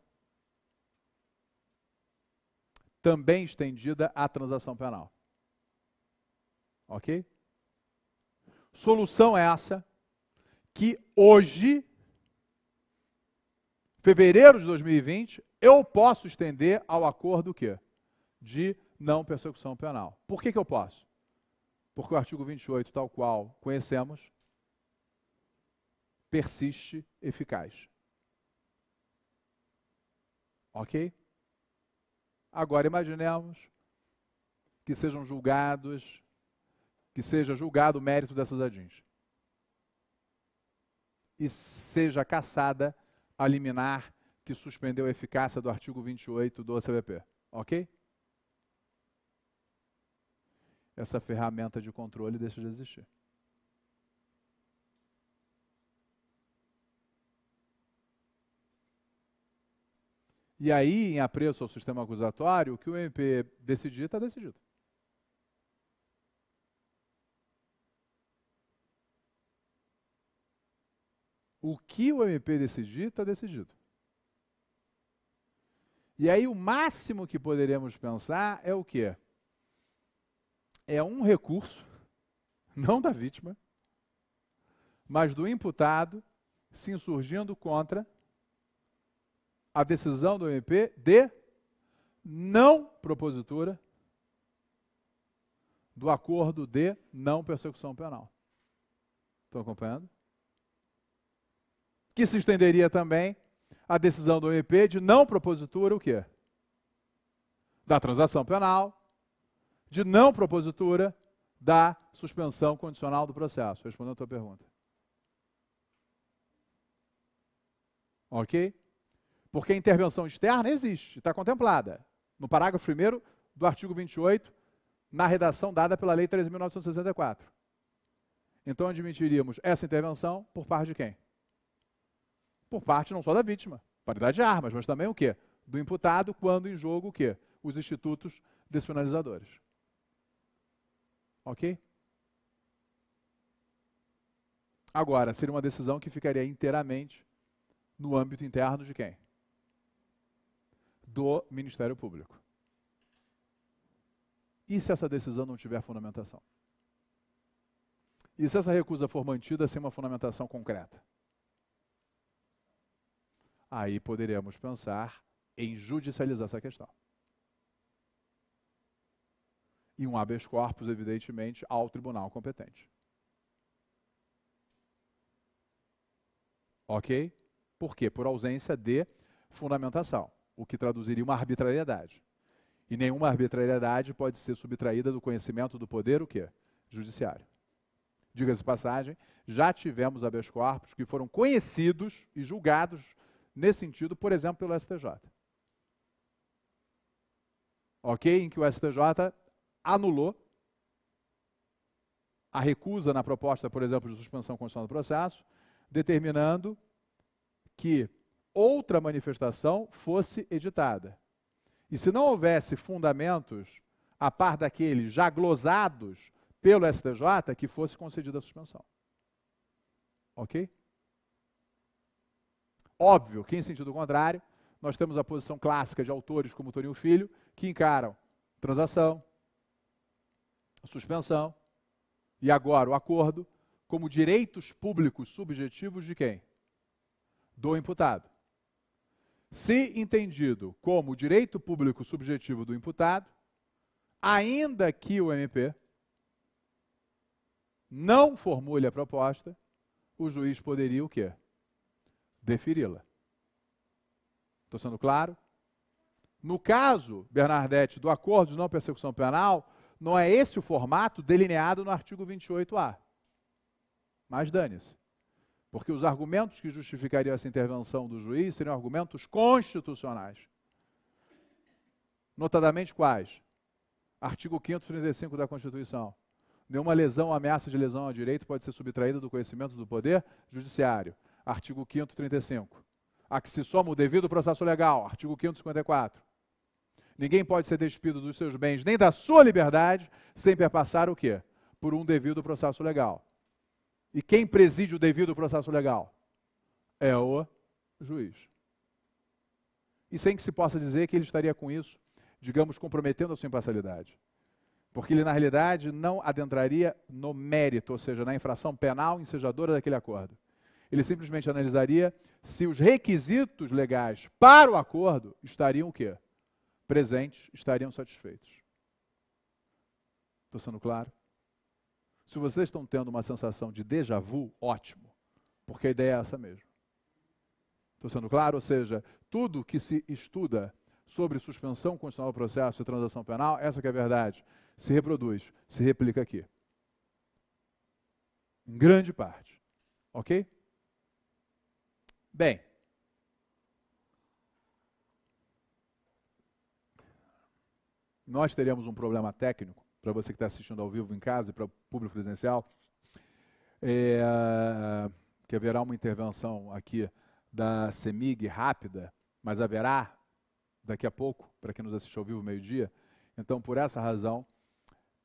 também estendida à transação penal. Ok? Solução essa que hoje fevereiro de 2020, eu posso estender ao acordo o quê? De não persecução penal. Por que, que eu posso? Porque o artigo 28, tal qual conhecemos, persiste eficaz. Ok? Agora imaginemos que sejam julgados, que seja julgado o mérito dessas adins. E seja cassada a liminar que suspendeu a eficácia do artigo 28 do CBP. Ok? Essa ferramenta de controle deixa de existir. E aí, em apreço ao sistema acusatório, o que o MP decidir está decidido. O que o MP decidir, está decidido. E aí o máximo que poderíamos pensar é o quê? É um recurso, não da vítima, mas do imputado se insurgindo contra a decisão do MP de não propositura do acordo de não persecução penal. Estão acompanhando? que se estenderia também à decisão do MP de não propositura o quê? Da transação penal, de não propositura da suspensão condicional do processo. Respondendo a tua pergunta. Ok? Porque a intervenção externa existe, está contemplada no parágrafo 1 do artigo 28, na redação dada pela Lei 13.964. Então admitiríamos essa intervenção por parte de quem? por parte não só da vítima, paridade de armas, mas também o quê? Do imputado, quando em jogo o quê? Os institutos despenalizadores. Ok? Agora, seria uma decisão que ficaria inteiramente no âmbito interno de quem? Do Ministério Público. E se essa decisão não tiver fundamentação? E se essa recusa for mantida sem uma fundamentação concreta? aí poderíamos pensar em judicializar essa questão. E um habeas corpus, evidentemente, ao tribunal competente. Ok? Por quê? Por ausência de fundamentação, o que traduziria uma arbitrariedade. E nenhuma arbitrariedade pode ser subtraída do conhecimento do poder, o quê? Judiciário. Diga-se passagem, já tivemos habeas corpus que foram conhecidos e julgados nesse sentido, por exemplo, pelo STJ. Ok? Em que o STJ anulou a recusa na proposta, por exemplo, de suspensão constitucional do processo, determinando que outra manifestação fosse editada. E se não houvesse fundamentos a par daqueles já glosados pelo STJ, que fosse concedida a suspensão. Ok? Óbvio que, em sentido contrário, nós temos a posição clássica de autores como Toninho Filho, que encaram transação, suspensão e agora o acordo como direitos públicos subjetivos de quem? Do imputado. Se entendido como direito público subjetivo do imputado, ainda que o MP não formule a proposta, o juiz poderia o quê? deferi-la. Estou sendo claro? No caso, Bernardete, do acordo de não persecução penal, não é esse o formato delineado no artigo 28A. Mas dane-se. Porque os argumentos que justificariam essa intervenção do juiz seriam argumentos constitucionais. Notadamente quais? Artigo 535 da Constituição. Nenhuma lesão ou ameaça de lesão ao direito pode ser subtraída do conhecimento do Poder Judiciário artigo 535. a que se soma o devido processo legal, artigo 554. Ninguém pode ser despido dos seus bens, nem da sua liberdade, sem perpassar o quê? Por um devido processo legal. E quem preside o devido processo legal? É o juiz. E sem que se possa dizer que ele estaria com isso, digamos, comprometendo a sua imparcialidade. Porque ele, na realidade, não adentraria no mérito, ou seja, na infração penal ensejadora daquele acordo. Ele simplesmente analisaria se os requisitos legais para o acordo estariam o quê? Presentes, estariam satisfeitos. Estou sendo claro? Se vocês estão tendo uma sensação de déjà vu, ótimo, porque a ideia é essa mesmo. Estou sendo claro? Ou seja, tudo que se estuda sobre suspensão condicional do processo e transação penal, essa que é a verdade, se reproduz, se replica aqui. Em grande parte. Ok? Bem, nós teríamos um problema técnico, para você que está assistindo ao vivo em casa e para o público presencial, é, que haverá uma intervenção aqui da CEMIG rápida, mas haverá daqui a pouco, para quem nos assiste ao vivo meio-dia. Então, por essa razão,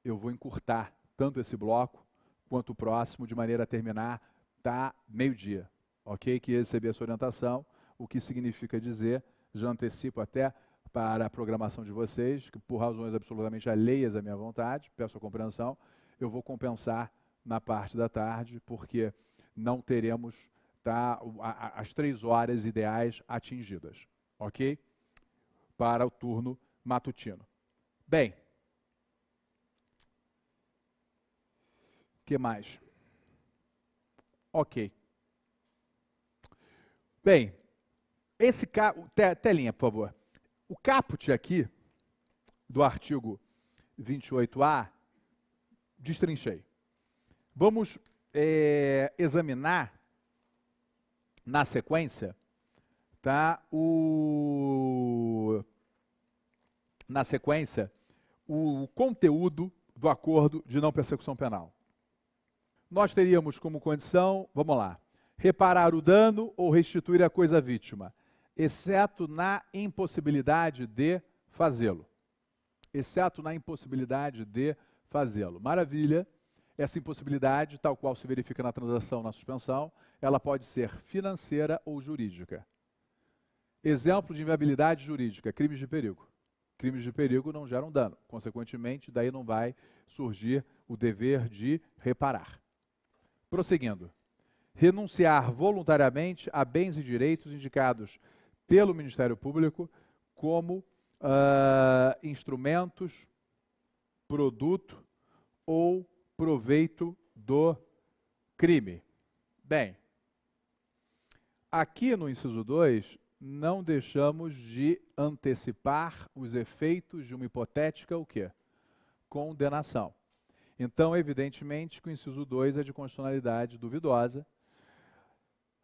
eu vou encurtar tanto esse bloco quanto o próximo, de maneira a terminar tá meio-dia ok? Que recebi essa orientação, o que significa dizer, já antecipo até para a programação de vocês, que por razões absolutamente alheias à minha vontade, peço a compreensão, eu vou compensar na parte da tarde, porque não teremos tá, as três horas ideais atingidas, ok? Para o turno matutino. Bem, O que mais? Ok. Bem, esse telinha, por favor. O caput aqui do artigo 28A destrinchei. Vamos é, examinar na sequência, tá? O na sequência o conteúdo do acordo de não persecução penal. Nós teríamos como condição, vamos lá, reparar o dano ou restituir a coisa à vítima, exceto na impossibilidade de fazê-lo. Exceto na impossibilidade de fazê-lo. Maravilha. Essa impossibilidade, tal qual se verifica na transação, na suspensão, ela pode ser financeira ou jurídica. Exemplo de inviabilidade jurídica: crimes de perigo. Crimes de perigo não geram dano, consequentemente, daí não vai surgir o dever de reparar. Prosseguindo renunciar voluntariamente a bens e direitos indicados pelo Ministério Público como uh, instrumentos, produto ou proveito do crime. Bem, aqui no inciso 2, não deixamos de antecipar os efeitos de uma hipotética o quê? Condenação. Então, evidentemente que o inciso 2 é de constitucionalidade duvidosa,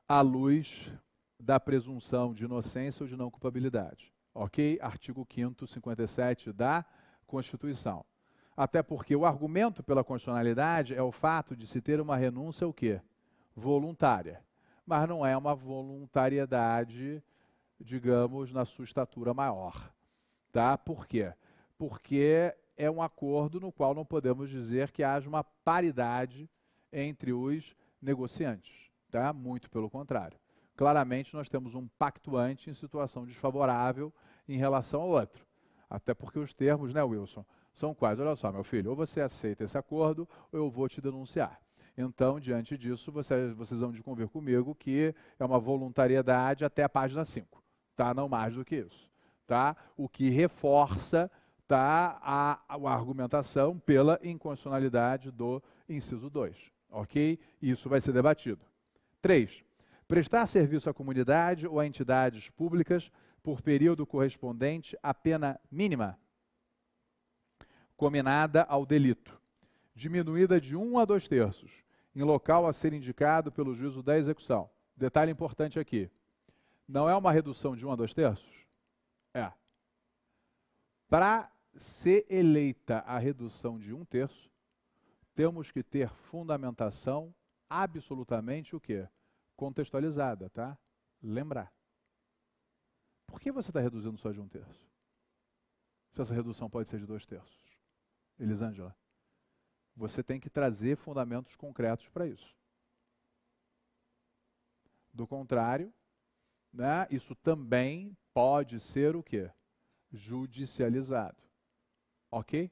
à luz da presunção de inocência ou de não culpabilidade. Ok? Artigo 5 57 da Constituição. Até porque o argumento pela constitucionalidade é o fato de se ter uma renúncia o quê? Voluntária. Mas não é uma voluntariedade, digamos, na sua estatura maior. Tá? Por quê? Porque é um acordo no qual não podemos dizer que haja uma paridade entre os negociantes. Tá? Muito pelo contrário. Claramente, nós temos um pactuante em situação desfavorável em relação ao outro. Até porque os termos, né, Wilson, são quais? Olha só, meu filho, ou você aceita esse acordo ou eu vou te denunciar. Então, diante disso, vocês, vocês vão de convir comigo que é uma voluntariedade até a página 5, tá? Não mais do que isso, tá? O que reforça tá, a, a argumentação pela inconstitucionalidade do inciso 2, ok? Isso vai ser debatido. 3. Prestar serviço à comunidade ou a entidades públicas por período correspondente à pena mínima combinada ao delito, diminuída de 1 um a 2 terços, em local a ser indicado pelo juízo da execução. Detalhe importante aqui: não é uma redução de 1 um a 2 terços? É. Para ser eleita a redução de um terço, temos que ter fundamentação absolutamente o quê? Contextualizada, tá? Lembrar. Por que você está reduzindo só de um terço? Se essa redução pode ser de dois terços. Elisângela, você tem que trazer fundamentos concretos para isso. Do contrário, né, isso também pode ser o quê? Judicializado. Ok?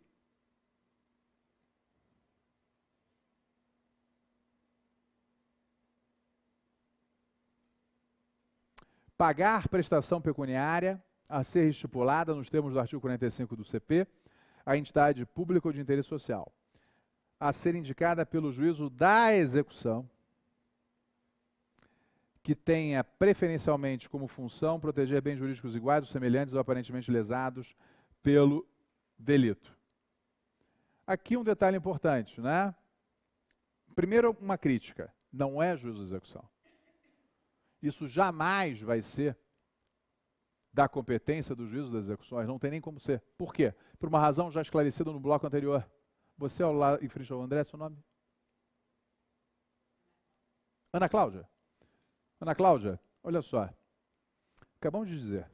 pagar prestação pecuniária a ser estipulada nos termos do artigo 45 do CP a entidade pública ou de interesse social, a ser indicada pelo juízo da execução, que tenha preferencialmente como função proteger bens jurídicos iguais ou semelhantes ou aparentemente lesados pelo delito. Aqui um detalhe importante, né? Primeiro, uma crítica. Não é juízo de execução. Isso jamais vai ser da competência do juízo das execuções, não tem nem como ser. Por quê? Por uma razão já esclarecida no bloco anterior. Você é lá em frente ao André, seu nome? Ana Cláudia. Ana Cláudia, olha só. Acabamos de dizer,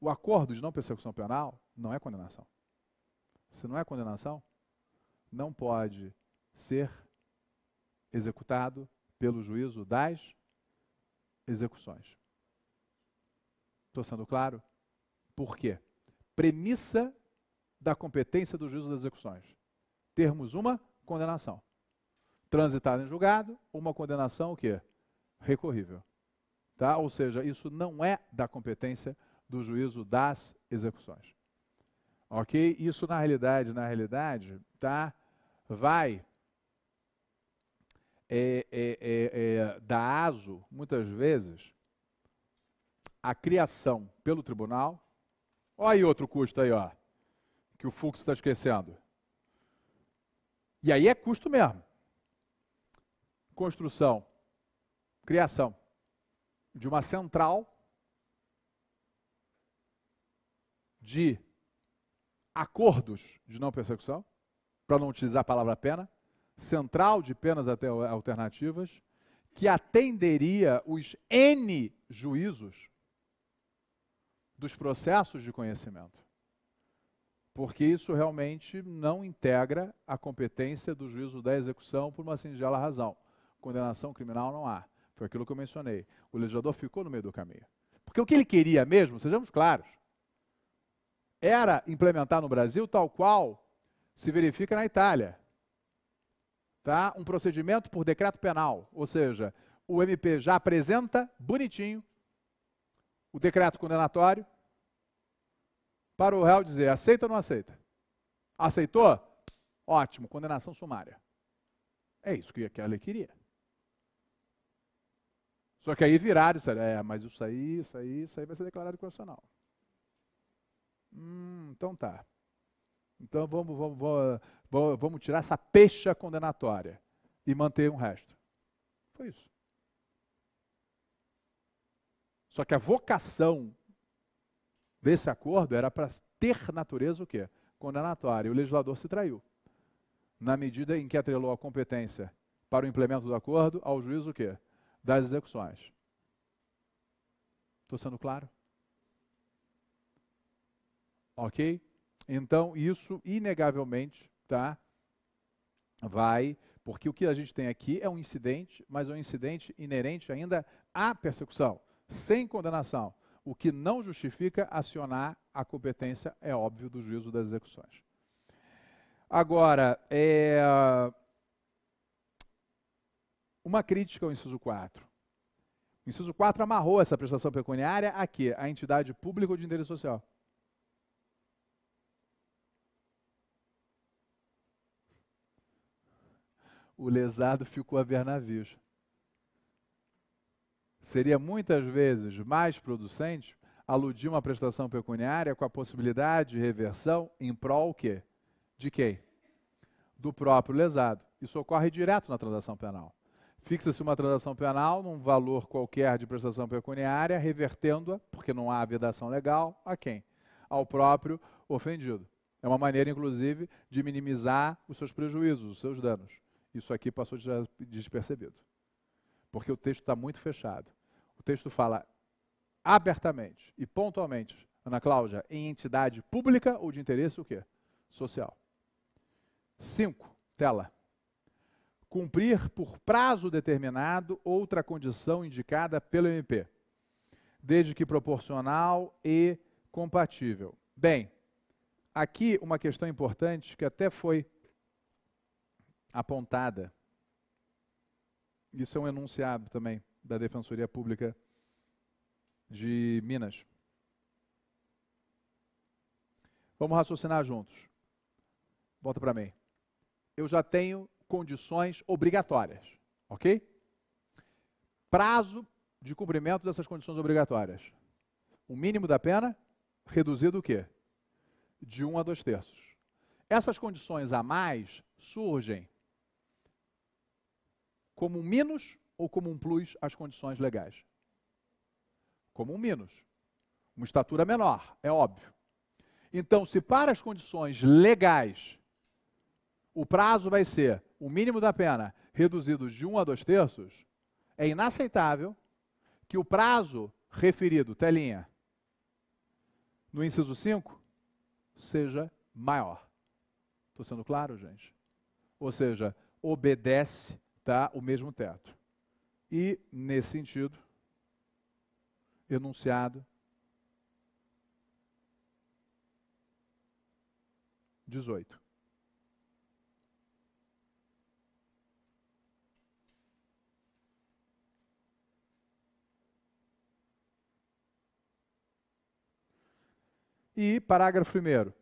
o acordo de não persecução penal não é condenação. Se não é condenação, não pode ser executado pelo juízo das execuções. Estou sendo claro? Por quê? Premissa da competência do juízo das execuções. Termos uma condenação. Transitada em julgado, uma condenação o quê? Recorrível. Tá? Ou seja, isso não é da competência do juízo das execuções. Ok? Isso na realidade, na realidade, tá? vai é, é, é, é da ASO, muitas vezes, a criação pelo tribunal. Olha aí outro custo aí, ó, que o Fux está esquecendo. E aí é custo mesmo. Construção, criação de uma central de acordos de não persecução, para não utilizar a palavra pena, central de penas alternativas, que atenderia os N juízos dos processos de conhecimento. Porque isso realmente não integra a competência do juízo da execução por uma singela razão. Condenação criminal não há. Foi aquilo que eu mencionei. O legislador ficou no meio do caminho. Porque o que ele queria mesmo, sejamos claros, era implementar no Brasil tal qual se verifica na Itália tá? um procedimento por decreto penal, ou seja, o MP já apresenta bonitinho o decreto condenatório para o réu dizer aceita ou não aceita. Aceitou? Ótimo, condenação sumária. É isso que a lei queria. Só que aí viraram, disseram, é, mas isso aí, isso aí, isso aí vai ser declarado constitucional. Hum, então tá. Então vamos, vamos, vamos Vamos tirar essa pecha condenatória e manter um resto. Foi isso. Só que a vocação desse acordo era para ter natureza o quê? Condenatória. E o legislador se traiu. Na medida em que atrelou a competência para o implemento do acordo ao juiz o quê? Das execuções. Estou sendo claro? Ok? Então, isso, inegavelmente, tá? Vai, porque o que a gente tem aqui é um incidente, mas um incidente inerente ainda à persecução, sem condenação, o que não justifica acionar a competência, é óbvio, do juízo das execuções. Agora, é, uma crítica ao inciso 4. O inciso 4 amarrou essa prestação pecuniária a quê? A entidade pública ou de interesse social. o lesado ficou a ver navios. Seria muitas vezes mais producente aludir uma prestação pecuniária com a possibilidade de reversão em prol o quê? De quem? Do próprio lesado. Isso ocorre direto na transação penal. Fixa-se uma transação penal num valor qualquer de prestação pecuniária, revertendo-a, porque não há vedação legal, a quem? Ao próprio ofendido. É uma maneira, inclusive, de minimizar os seus prejuízos, os seus danos isso aqui passou despercebido. Porque o texto está muito fechado. O texto fala abertamente e pontualmente, Ana Cláudia, em entidade pública ou de interesse o quê? Social. Cinco. Tela. Cumprir por prazo determinado outra condição indicada pelo MP, desde que proporcional e compatível. Bem, aqui uma questão importante que até foi apontada. Isso é um enunciado também da Defensoria Pública de Minas. Vamos raciocinar juntos. Volta para mim. Eu já tenho condições obrigatórias, ok? Prazo de cumprimento dessas condições obrigatórias. O mínimo da pena reduzido o quê? De 1 um a 2 terços. Essas condições a mais surgem como um menos ou como um plus às condições legais? Como um menos. Uma estatura menor, é óbvio. Então, se para as condições legais o prazo vai ser o mínimo da pena reduzido de um a dois terços, é inaceitável que o prazo referido, telinha, no inciso 5, seja maior. Estou sendo claro, gente? Ou seja, obedece tá? o mesmo teto. E, nesse sentido, enunciado 18. E, parágrafo 1.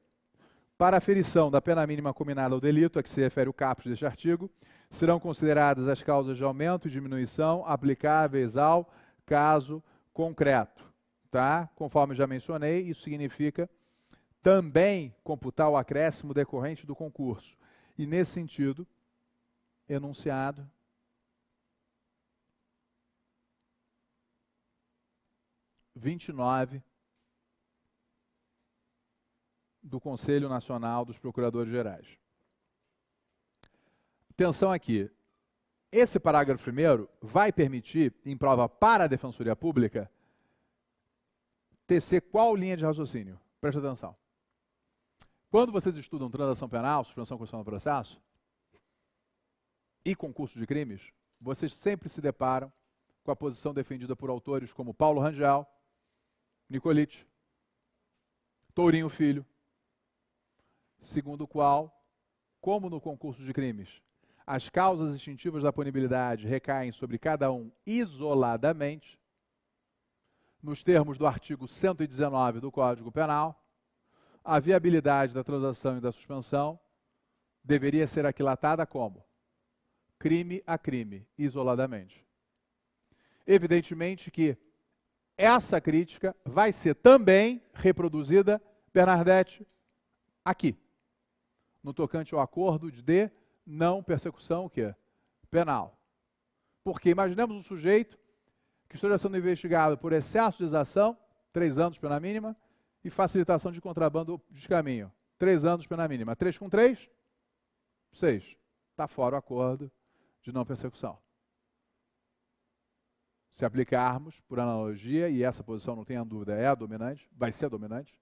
Para a ferição da pena mínima combinada ao delito a que se refere o caput deste artigo, serão consideradas as causas de aumento e diminuição aplicáveis ao caso concreto, tá? Conforme já mencionei, isso significa também computar o acréscimo decorrente do concurso. E nesse sentido, enunciado vinte e nove do Conselho Nacional dos Procuradores Gerais atenção aqui. Esse parágrafo primeiro vai permitir, em prova para a Defensoria Pública, tecer qual linha de raciocínio? Presta atenção. Quando vocês estudam transação penal, suspensão constitucional do processo e concurso de crimes, vocês sempre se deparam com a posição defendida por autores como Paulo Rangel, Nicolite, Tourinho Filho, segundo o qual, como no concurso de crimes, as causas instintivas da punibilidade recaem sobre cada um isoladamente, nos termos do artigo 119 do Código Penal, a viabilidade da transação e da suspensão deveria ser aquilatada como? Crime a crime, isoladamente. Evidentemente que essa crítica vai ser também reproduzida, Bernadette, aqui, no tocante ao acordo de não persecução o quê? penal. Porque imaginemos um sujeito que esteja sendo investigado por excesso de exação, três anos pena mínima, e facilitação de contrabando de caminho, três anos pena mínima. Três com três, seis. Está fora o acordo de não persecução. Se aplicarmos, por analogia, e essa posição, não tenha dúvida, é a dominante, vai ser a dominante,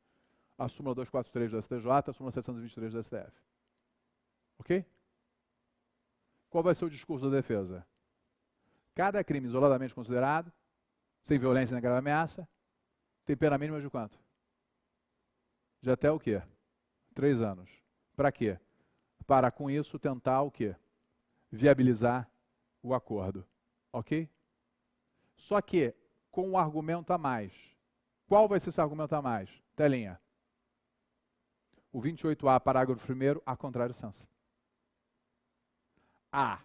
a súmula 243 do STJ, a súmula 723 do STF. Ok? qual vai ser o discurso da defesa? Cada crime isoladamente considerado, sem violência nem grave ameaça, tem pena mínima de quanto? De até o quê? Três anos. Para quê? Para com isso tentar o quê? Viabilizar o acordo. Ok? Só que com um argumento a mais. Qual vai ser esse argumento a mais? Telinha. O 28A, parágrafo 1 a contrário senso. A.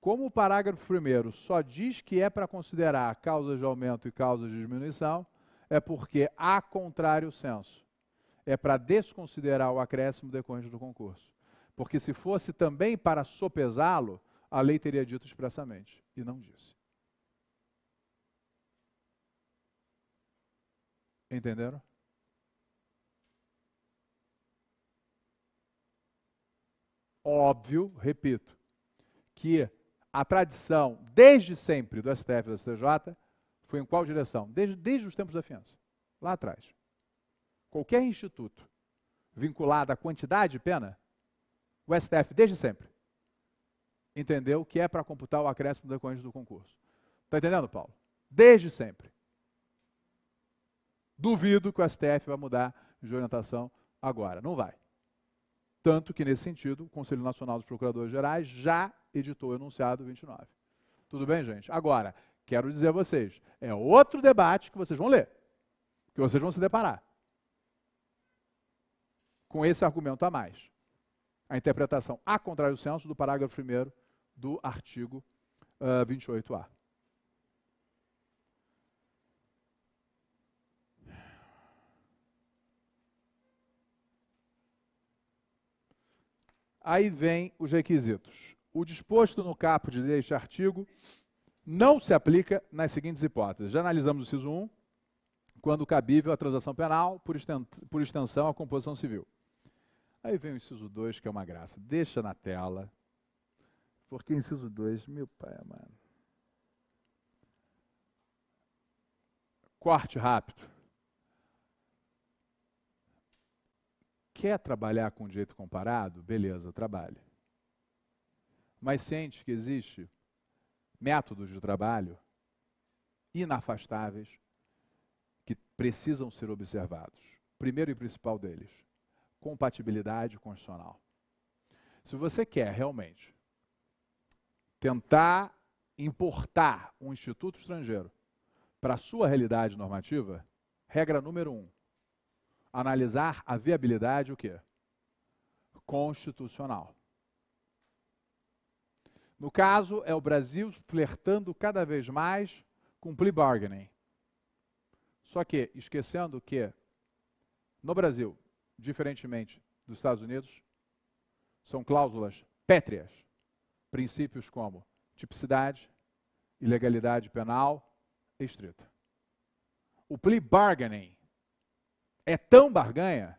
Como o parágrafo 1 só diz que é para considerar causas de aumento e causas de diminuição, é porque há contrário senso. É para desconsiderar o acréscimo decorrente do concurso. Porque se fosse também para sopesá-lo, a lei teria dito expressamente, e não disse. Entenderam? Óbvio, repito, que a tradição, desde sempre, do STF e do STJ, foi em qual direção? Desde, desde os tempos da fiança, lá atrás. Qualquer instituto vinculado à quantidade de pena, o STF, desde sempre, entendeu que é para computar o acréscimo decorrente do concurso. Está entendendo, Paulo? Desde sempre. Duvido que o STF vai mudar de orientação agora. Não vai. Tanto que, nesse sentido, o Conselho Nacional dos Procuradores Gerais já editou o enunciado 29. Tudo bem, gente? Agora, quero dizer a vocês, é outro debate que vocês vão ler, que vocês vão se deparar com esse argumento a mais. A interpretação a contrário do senso do parágrafo 1 do artigo uh, ah, 28A. Aí vem os requisitos o disposto no caput deste artigo não se aplica nas seguintes hipóteses. Já analisamos o CISO 1, quando cabível a transação penal, por extensão a composição civil. Aí vem o inciso 2, que é uma graça. Deixa na tela. Porque inciso 2, meu pai amado. Corte rápido. Quer trabalhar com direito comparado? Beleza, trabalhe mas sente que existe métodos de trabalho inafastáveis que precisam ser observados. Primeiro e principal deles, compatibilidade constitucional. Se você quer realmente tentar importar um instituto estrangeiro para a sua realidade normativa, regra número um, analisar a viabilidade o quê? Constitucional. No caso, é o Brasil flertando cada vez mais com plea bargaining. Só que, esquecendo que, no Brasil, diferentemente dos Estados Unidos, são cláusulas pétreas, princípios como tipicidade, ilegalidade penal estrita. O plea bargaining é tão barganha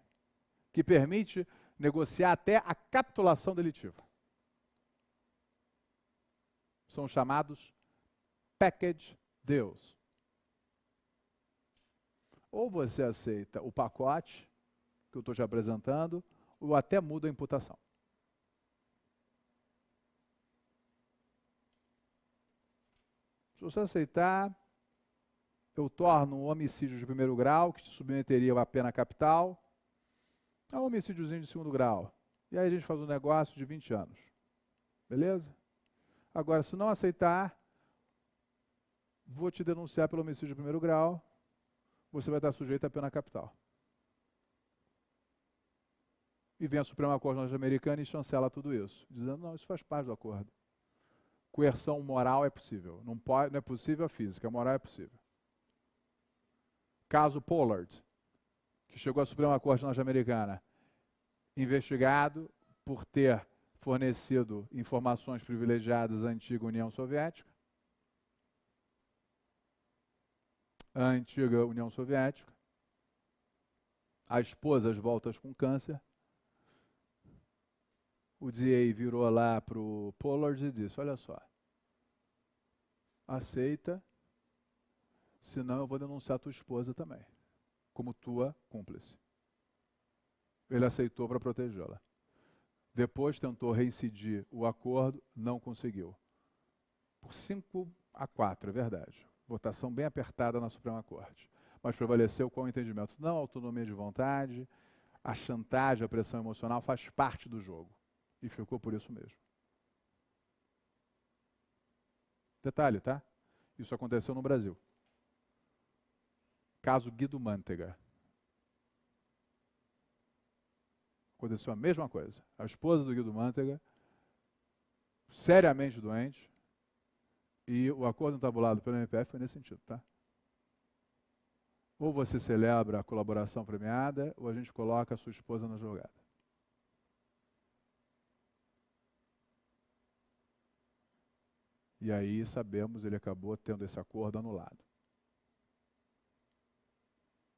que permite negociar até a capitulação delitiva. São chamados package deals. Ou você aceita o pacote que eu estou te apresentando, ou até muda a imputação. Se você aceitar, eu torno um homicídio de primeiro grau, que te submeteria à pena capital, a um homicídiozinho de segundo grau. E aí a gente faz um negócio de 20 anos. Beleza? Agora, se não aceitar, vou te denunciar pelo homicídio de primeiro grau, você vai estar sujeito à pena capital. E vem a Suprema Corte norte-americana e chancela tudo isso, dizendo, não, isso faz parte do acordo. Coerção moral é possível, não, pode, não é possível a física, a moral é possível. Caso Pollard, que chegou à Suprema Corte norte-americana, investigado por ter fornecido informações privilegiadas à antiga União Soviética, à antiga União Soviética, a esposa às voltas com câncer. O DA virou lá para o Pollard e disse: Olha só, aceita, senão eu vou denunciar tua esposa também, como tua cúmplice. Ele aceitou para protegê-la. Depois tentou reincidir o acordo, não conseguiu. Por 5 a 4, é verdade. Votação bem apertada na Suprema Corte. Mas prevaleceu qual o entendimento? Não, a autonomia de vontade, a chantagem, a pressão emocional faz parte do jogo. E ficou por isso mesmo. Detalhe, tá? Isso aconteceu no Brasil. Caso Guido Mantega. aconteceu a mesma coisa. A esposa do Guido Mantega, seriamente doente, e o acordo entabulado pelo MPF foi nesse sentido, tá? Ou você celebra a colaboração premiada, ou a gente coloca a sua esposa na jogada. E aí sabemos, ele acabou tendo esse acordo anulado.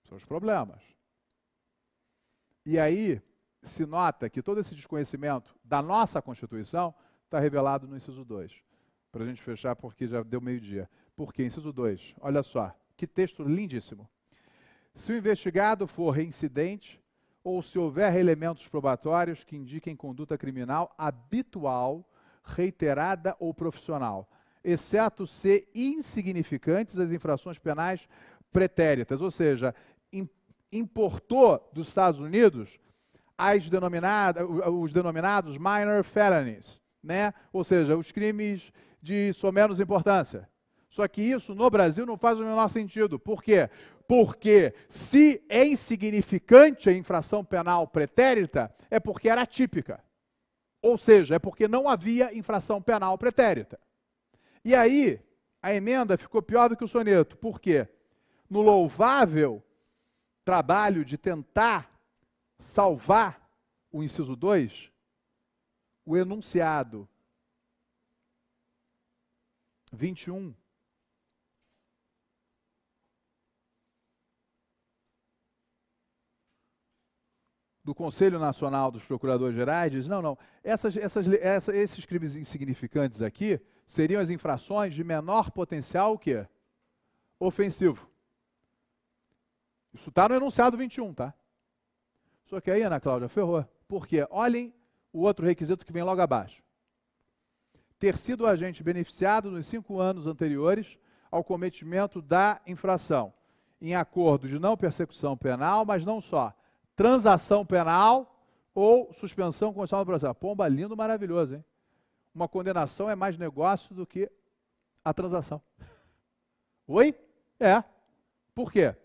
São os problemas. E aí, se nota que todo esse desconhecimento da nossa Constituição está revelado no inciso 2. Para a gente fechar, porque já deu meio-dia. Porque, inciso 2, olha só, que texto lindíssimo. Se o investigado for reincidente ou se houver elementos probatórios que indiquem conduta criminal habitual, reiterada ou profissional, exceto ser insignificantes as infrações penais pretéritas, ou seja, importou dos Estados Unidos as denominada os denominados minor felonies, né? ou seja, os crimes de somenos importância. Só que isso no Brasil não faz o menor sentido. Por quê? Porque se é insignificante a infração penal pretérita, é porque era típica. Ou seja, é porque não havia infração penal pretérita. E aí, a emenda ficou pior do que o soneto. Por quê? No louvável trabalho de tentar salvar o inciso 2, o enunciado 21 do Conselho Nacional dos Procuradores-Gerais diz: não, não, essas, essas, essa, esses crimes insignificantes aqui seriam as infrações de menor potencial que ofensivo. Isso está no enunciado 21, tá? Só que aí, Ana Cláudia, ferrou. Por quê? Olhem o outro requisito que vem logo abaixo. Ter sido o agente beneficiado nos cinco anos anteriores ao cometimento da infração, em acordo de não persecução penal, mas não só, transação penal ou suspensão condicional do processo. Pomba, lindo, maravilhoso, hein? Uma condenação é mais negócio do que a transação. Oi? É. Por quê?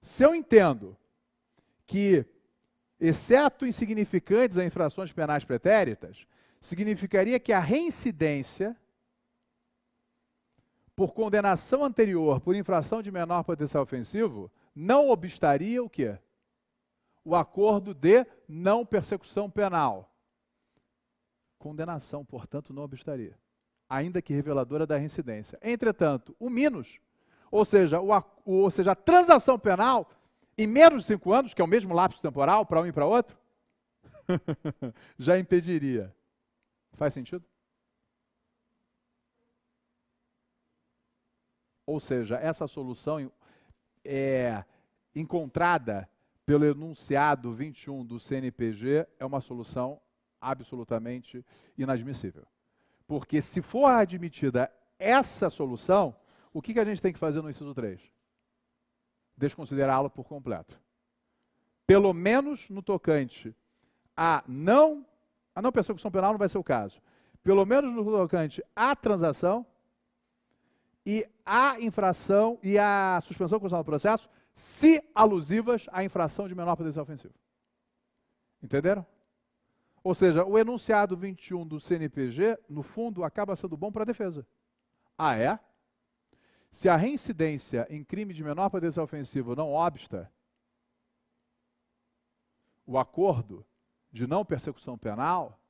Se eu entendo que exceto insignificantes a infrações penais pretéritas, significaria que a reincidência por condenação anterior por infração de menor potencial ofensivo não obstaria o quê? O acordo de não persecução penal. Condenação, portanto, não obstaria, ainda que reveladora da reincidência. Entretanto, o menos ou seja, o, ou seja a transação penal em menos de cinco anos, que é o mesmo lapso temporal para um e para outro, já impediria. Faz sentido? Ou seja, essa solução é encontrada pelo enunciado 21 do CNPG é uma solução absolutamente inadmissível. Porque se for admitida essa solução, o que, que a gente tem que fazer no inciso 3? desconsiderá-lo por completo. Pelo menos no tocante a não, a não persecução penal não vai ser o caso. Pelo menos no tocante à transação e à infração e à suspensão constitucional do processo, se alusivas à infração de menor potencial ofensivo. Entenderam? Ou seja, o enunciado 21 do CNPG, no fundo, acaba sendo bom para a defesa. Ah, é? Se a reincidência em crime de menor potencial ofensivo não obsta, o acordo de não persecução penal,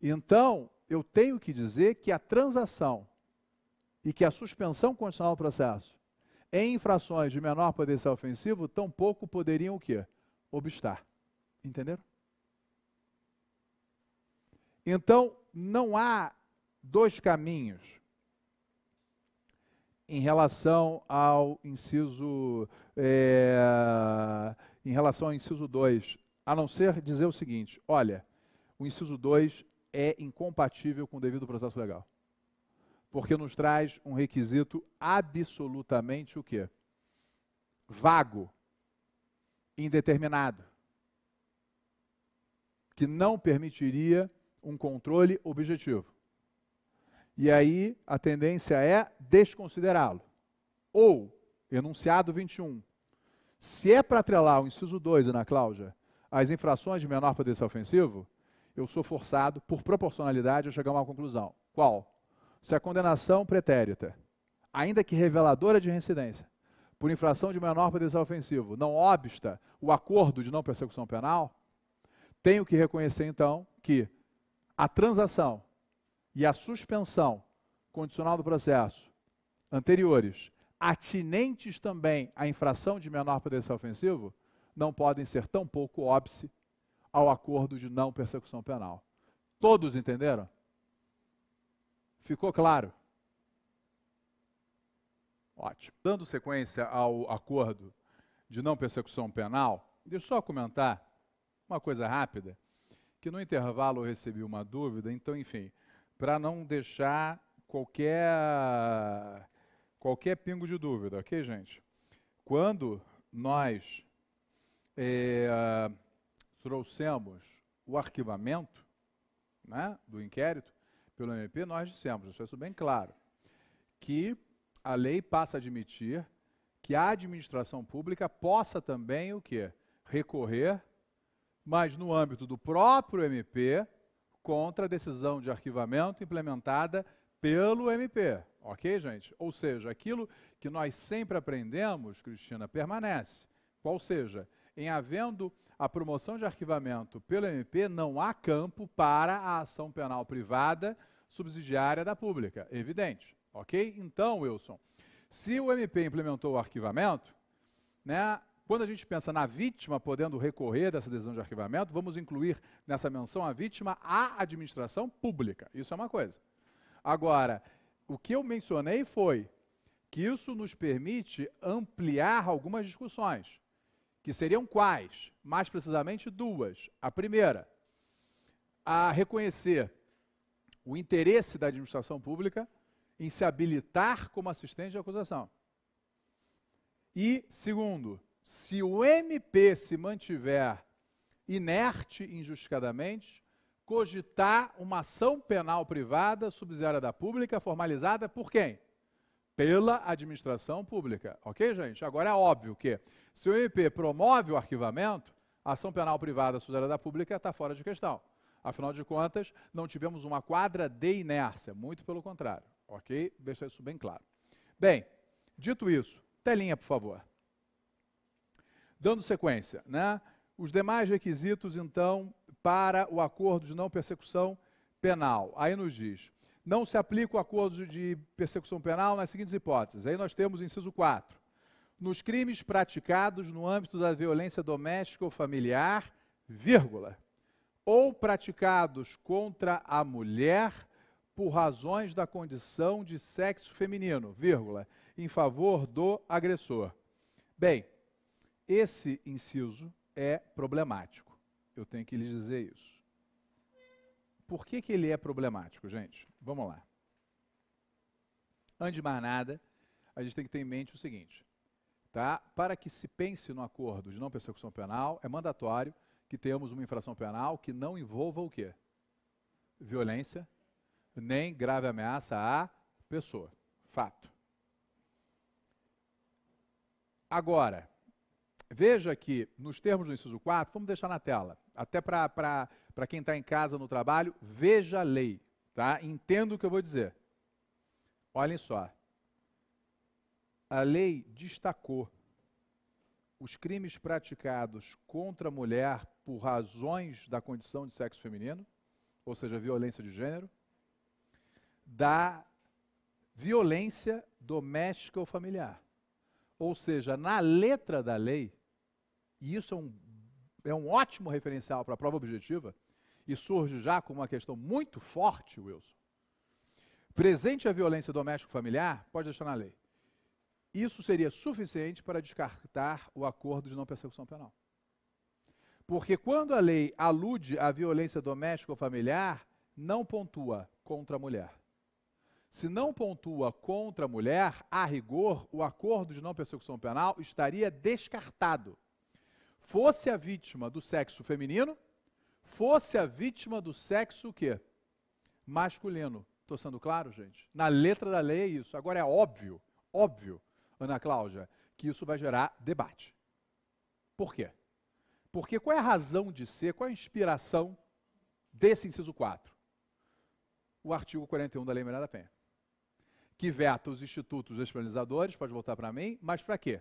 então eu tenho que dizer que a transação e que a suspensão condicional do processo em infrações de menor potencial ofensivo tampouco poderiam o quê? Obstar. Entenderam? Então, não há dois caminhos em relação ao inciso é, em relação ao inciso 2, a não ser dizer o seguinte, olha, o inciso 2 é incompatível com o devido processo legal. Porque nos traz um requisito absolutamente o quê? Vago, indeterminado, que não permitiria um controle objetivo. E aí a tendência é desconsiderá-lo. Ou, enunciado 21, se é para atrelar o inciso 2, na cláusula as infrações de menor potencial ofensivo, eu sou forçado, por proporcionalidade, a chegar a uma conclusão. Qual? Se a condenação pretérita, ainda que reveladora de reincidência, por infração de menor potencial ofensivo, não obsta o acordo de não persecução penal, tenho que reconhecer, então, que a transação e a suspensão condicional do processo anteriores, atinentes também à infração de menor potencial ofensivo, não podem ser tão pouco óbice ao acordo de não persecução penal. Todos entenderam? Ficou claro? Ótimo. Dando sequência ao acordo de não persecução penal, deixa eu só comentar uma coisa rápida, que no intervalo eu recebi uma dúvida, então, enfim, para não deixar qualquer, qualquer pingo de dúvida, ok, gente? Quando nós é, trouxemos o arquivamento né, do inquérito pelo MP, nós dissemos, isso é bem claro, que a lei passa a admitir que a administração pública possa também o quê? Recorrer, mas no âmbito do próprio MP, contra a decisão de arquivamento implementada pelo MP. Ok, gente? Ou seja, aquilo que nós sempre aprendemos, Cristina, permanece. Ou seja, em havendo a promoção de arquivamento pelo MP, não há campo para a ação penal privada subsidiária da pública. Evidente. Ok? Então, Wilson, se o MP implementou o arquivamento, né, quando a gente pensa na vítima podendo recorrer dessa decisão de arquivamento, vamos incluir nessa menção a vítima à administração pública. Isso é uma coisa. Agora, o que eu mencionei foi que isso nos permite ampliar algumas discussões, que seriam quais? Mais precisamente duas. A primeira, a reconhecer o interesse da administração pública em se habilitar como assistente de acusação. E, segundo, se o MP se mantiver inerte injustificadamente, cogitar uma ação penal privada subsidiária da pública, formalizada por quem? Pela administração pública. Ok, gente? Agora é óbvio que se o MP promove o arquivamento, a ação penal privada subsidiária da pública está fora de questão. Afinal de contas, não tivemos uma quadra de inércia, muito pelo contrário. Ok? Deixa isso bem claro. Bem, dito isso, telinha, por favor. Dando sequência, né? Os demais requisitos, então, para o acordo de não persecução penal. Aí nos diz: não se aplica o acordo de persecução penal nas seguintes hipóteses. Aí nós temos inciso 4. Nos crimes praticados no âmbito da violência doméstica ou familiar, vírgula, ou praticados contra a mulher por razões da condição de sexo feminino, vírgula, em favor do agressor. Bem, esse inciso é problemático. Eu tenho que lhes dizer isso. Por que, que ele é problemático, gente? Vamos lá. Antes de mais nada, a gente tem que ter em mente o seguinte: tá? para que se pense no acordo de não persecução penal, é mandatório que tenhamos uma infração penal que não envolva o quê? Violência, nem grave ameaça à pessoa. Fato. Agora, Veja que, nos termos do inciso 4, vamos deixar na tela, até para quem está em casa, no trabalho, veja a lei, tá? Entendo o que eu vou dizer. Olhem só. A lei destacou os crimes praticados contra a mulher por razões da condição de sexo feminino, ou seja, violência de gênero, da violência doméstica ou familiar. Ou seja, na letra da lei, e isso é um, é um ótimo referencial para a prova objetiva, e surge já como uma questão muito forte, Wilson. Presente a violência doméstica familiar pode deixar na lei. Isso seria suficiente para descartar o acordo de não persecução penal. Porque quando a lei alude à violência doméstica ou familiar, não pontua contra a mulher. Se não pontua contra a mulher, a rigor, o acordo de não persecução penal estaria descartado fosse a vítima do sexo feminino, fosse a vítima do sexo o quê? Masculino. Estou sendo claro, gente? Na letra da lei é isso. Agora é óbvio, óbvio, Ana Cláudia, que isso vai gerar debate. Por quê? Porque qual é a razão de ser, qual é a inspiração desse inciso 4? O artigo 41 da Lei Maria da Penha, que veta os institutos despenalizadores, pode voltar para mim, mas para quê?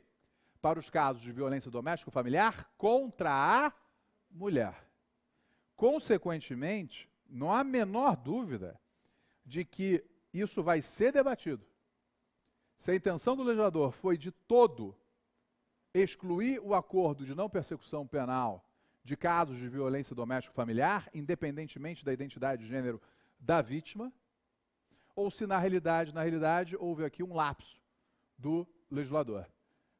para os casos de violência doméstica familiar contra a mulher. Consequentemente, não há a menor dúvida de que isso vai ser debatido. Se a intenção do legislador foi de todo excluir o acordo de não persecução penal de casos de violência doméstica familiar, independentemente da identidade de gênero da vítima, ou se na realidade, na realidade houve aqui um lapso do legislador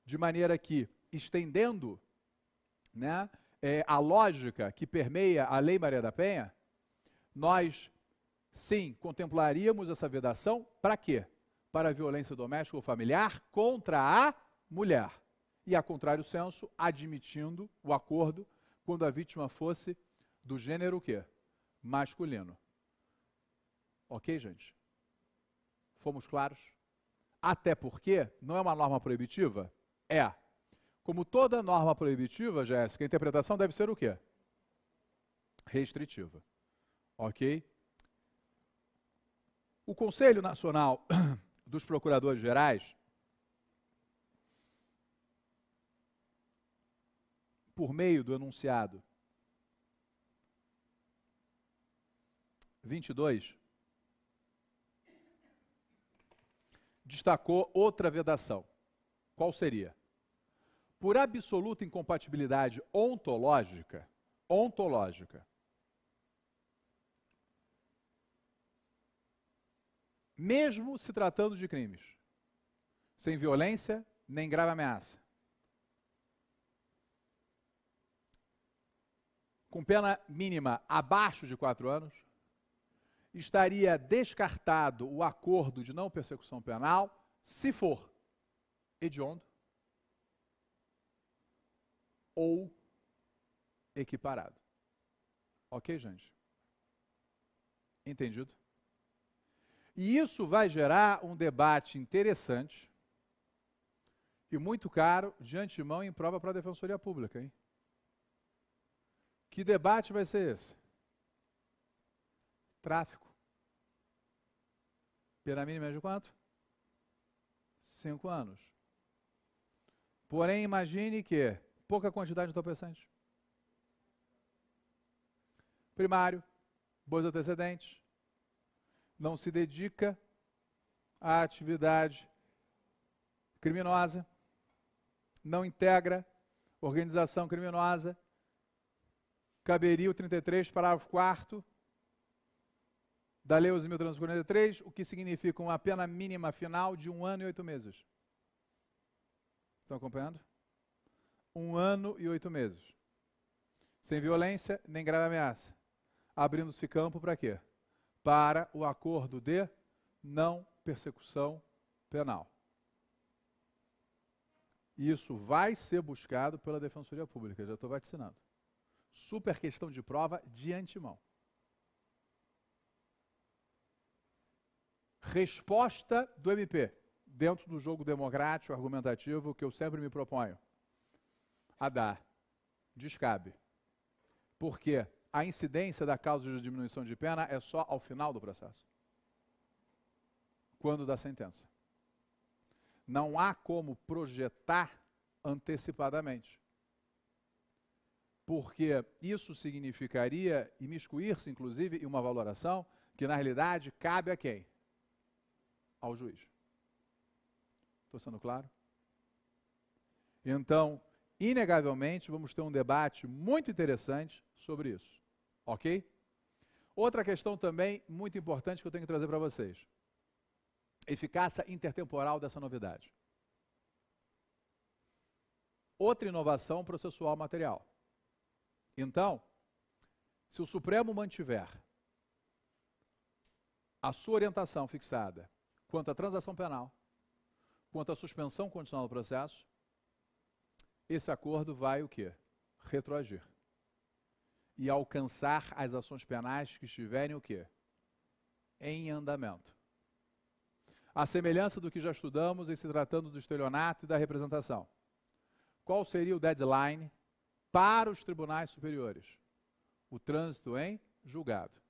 de maneira que, estendendo né, é, a lógica que permeia a Lei Maria da Penha, nós, sim, contemplaríamos essa vedação para quê? Para a violência doméstica ou familiar contra a mulher. E, a contrário senso, admitindo o acordo quando a vítima fosse do gênero quê? Masculino. Ok, gente? Fomos claros? Até porque não é uma norma proibitiva? é, como toda norma proibitiva, Jéssica, a interpretação deve ser o quê? Restritiva. Ok? O Conselho Nacional dos Procuradores Gerais, por meio do enunciado 22, destacou outra vedação qual seria? Por absoluta incompatibilidade ontológica, ontológica, mesmo se tratando de crimes, sem violência nem grave ameaça, com pena mínima abaixo de quatro anos, estaria descartado o acordo de não persecução penal, se for hediondo ou equiparado. Ok, gente? Entendido? E isso vai gerar um debate interessante e muito caro de antemão em prova para a Defensoria Pública. Hein? Que debate vai ser esse? Tráfico. Pena mínima é de quanto? Cinco anos. Porém, imagine que pouca quantidade de entorpecentes. Primário, bons antecedentes, não se dedica à atividade criminosa, não integra organização criminosa. Caberia o 33, parágrafo 4 da Lei 8.343, o que significa uma pena mínima final de um ano e oito meses. Estão acompanhando? Um ano e oito meses. Sem violência, nem grave ameaça. Abrindo-se campo para quê? Para o acordo de não persecução penal. Isso vai ser buscado pela Defensoria Pública, já estou vaticinando. Super questão de prova de antemão. Resposta do MP dentro do jogo democrático, argumentativo, que eu sempre me proponho a dar. Descabe. Por quê? A incidência da causa de diminuição de pena é só ao final do processo. Quando da sentença. Não há como projetar antecipadamente. Porque isso significaria imiscuir-se, inclusive, em uma valoração que, na realidade, cabe a quem? Ao juiz. Estou sendo claro? Então, inegavelmente, vamos ter um debate muito interessante sobre isso. Ok? Outra questão também muito importante que eu tenho que trazer para vocês: eficácia intertemporal dessa novidade. Outra inovação processual material. Então, se o Supremo mantiver a sua orientação fixada quanto à transação penal, quanto à suspensão condicional do processo, esse acordo vai o quê? Retroagir. E alcançar as ações penais que estiverem o quê? Em andamento. A semelhança do que já estudamos em se tratando do estelionato e da representação. Qual seria o deadline para os tribunais superiores? O trânsito em julgado.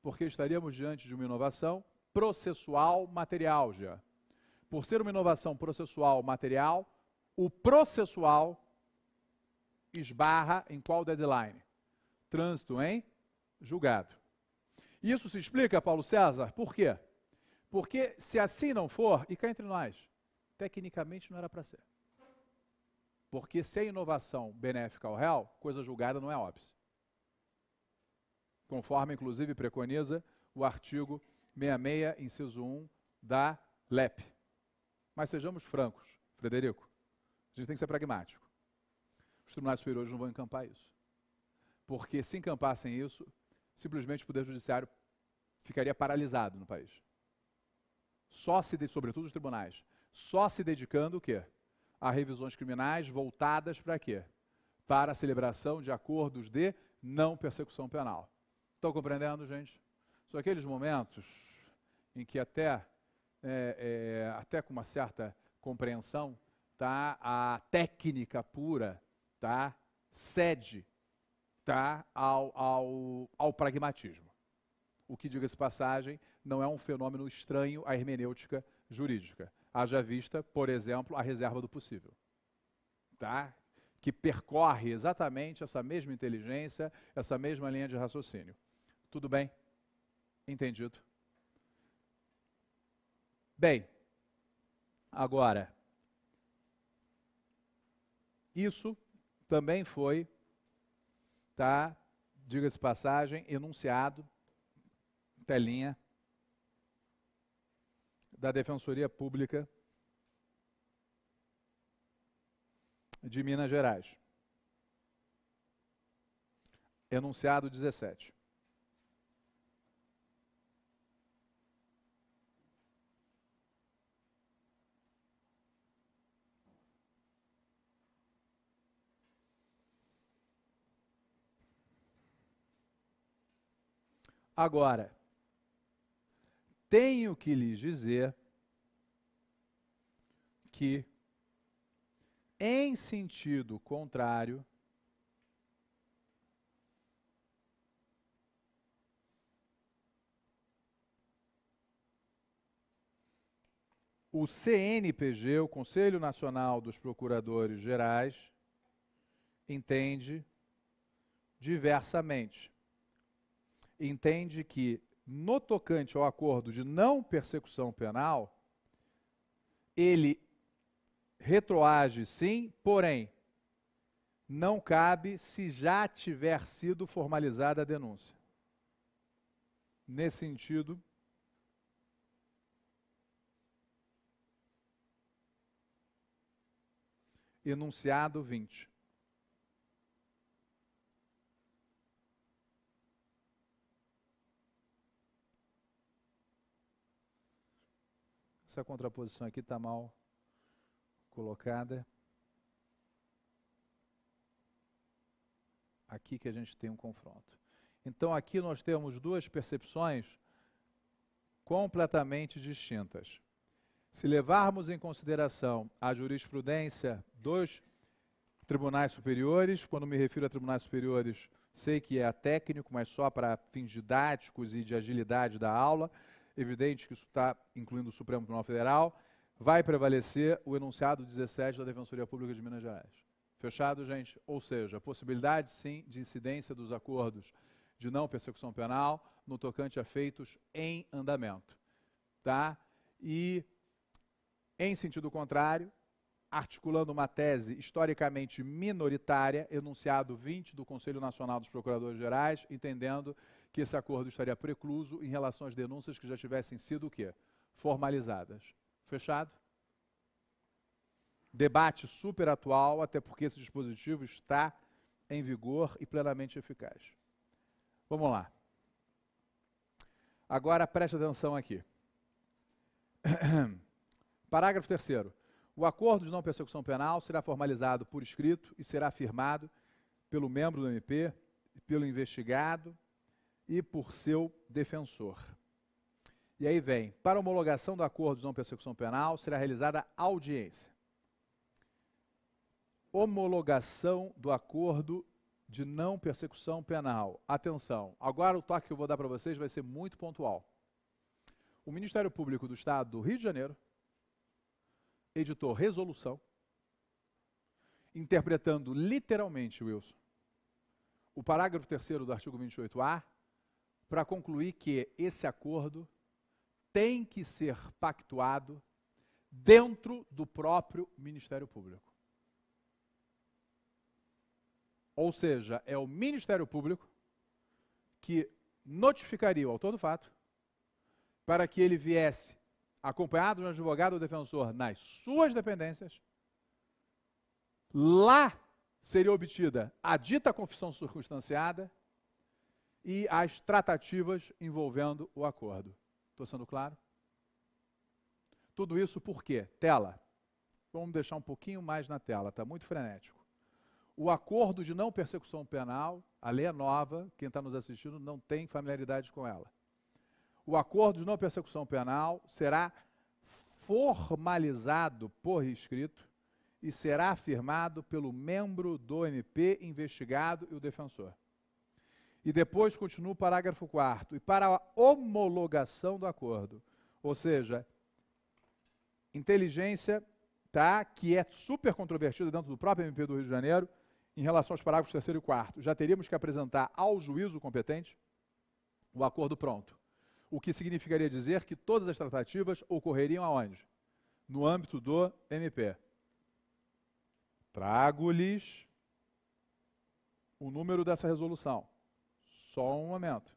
Porque estaríamos diante de uma inovação processual material já por ser uma inovação processual material, o processual esbarra em qual deadline? Trânsito em julgado. Isso se explica, Paulo César, por quê? Porque se assim não for, e cá entre nós, tecnicamente não era para ser. Porque se a inovação benéfica ao réu, coisa julgada não é óbice. Conforme, inclusive, preconiza o artigo 66, inciso 1 da LEP. Mas sejamos francos, Frederico. A gente tem que ser pragmático. Os tribunais superiores não vão encampar isso. Porque se encampassem isso, simplesmente o Poder Judiciário ficaria paralisado no país. Só se, de, sobretudo os tribunais, só se dedicando o quê? A revisões criminais voltadas para quê? Para a celebração de acordos de não persecução penal. Estão compreendendo, gente? São aqueles momentos em que até é, é, até com uma certa compreensão, tá? a técnica pura tá? cede tá? ao, ao, ao pragmatismo. O que, diga-se passagem, não é um fenômeno estranho à hermenêutica jurídica. Haja vista, por exemplo, a reserva do possível. Tá? que percorre exatamente essa mesma inteligência, essa mesma linha de raciocínio. Tudo bem? Entendido? Bem, agora, isso também foi, tá? Diga-se passagem, enunciado, telinha, da Defensoria Pública de Minas Gerais. Enunciado 17. Agora, tenho que lhes dizer que, em sentido contrário, o CNPG, o Conselho Nacional dos Procuradores Gerais, entende diversamente entende que, no tocante ao acordo de não persecução penal, ele retroage sim, porém, não cabe se já tiver sido formalizada a denúncia. Nesse sentido, enunciado 20. Essa contraposição aqui está mal colocada. Aqui que a gente tem um confronto. Então aqui nós temos duas percepções completamente distintas. Se levarmos em consideração a jurisprudência dos tribunais superiores, quando me refiro a tribunais superiores, sei que é técnico, mas só para fins didáticos e de agilidade da aula, evidente que isso está incluindo o Supremo Tribunal Federal, vai prevalecer o enunciado 17 da Defensoria Pública de Minas Gerais. Fechado, gente? Ou seja, a possibilidade, sim, de incidência dos acordos de não persecução penal no tocante a feitos em andamento. Tá? E, em sentido contrário, articulando uma tese historicamente minoritária, enunciado 20 do Conselho Nacional dos Procuradores Gerais, entendendo que esse acordo estaria precluso em relação às denúncias que já tivessem sido o quê? Formalizadas. Fechado? Debate super atual, até porque esse dispositivo está em vigor e plenamente eficaz. Vamos lá. Agora preste atenção aqui. Parágrafo 3. O acordo de não persecução penal será formalizado por escrito e será firmado pelo membro do MP, pelo investigado e por seu defensor. E aí vem, para homologação do acordo de não persecução penal, será realizada audiência. Homologação do acordo de não persecução penal. Atenção, agora o toque que eu vou dar para vocês vai ser muito pontual. O Ministério Público do Estado do Rio de Janeiro editou resolução interpretando literalmente, Wilson, o parágrafo 3 do artigo 28A para concluir que esse acordo tem que ser pactuado dentro do próprio Ministério Público. Ou seja, é o Ministério Público que notificaria o autor do fato para que ele viesse acompanhado de um advogado ou defensor nas suas dependências. Lá seria obtida a dita confissão circunstanciada e as tratativas envolvendo o acordo. Estou sendo claro? Tudo isso por quê? Tela. Vamos deixar um pouquinho mais na tela, está muito frenético. O acordo de não persecução penal, a lei é nova, quem está nos assistindo não tem familiaridade com ela. O acordo de não persecução penal será formalizado por escrito e será afirmado pelo membro do MP investigado e o defensor. E depois continua o parágrafo 4 e para a homologação do acordo. Ou seja, inteligência, tá, que é super controvertida dentro do próprio MP do Rio de Janeiro, em relação aos parágrafos 3 e 4. Já teríamos que apresentar ao juízo competente o acordo pronto. O que significaria dizer que todas as tratativas ocorreriam aonde? No âmbito do MP. Trago-lhes o número dessa resolução. Só um momento.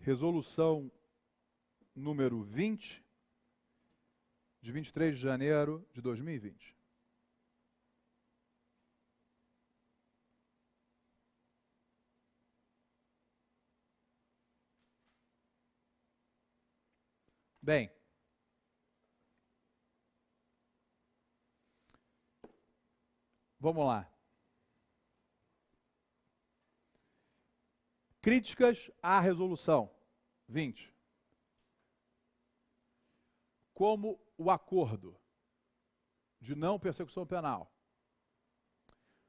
Resolução número 20, de 23 de janeiro de 2020. Bem, vamos lá. Críticas à resolução 20. Como o acordo de não persecução penal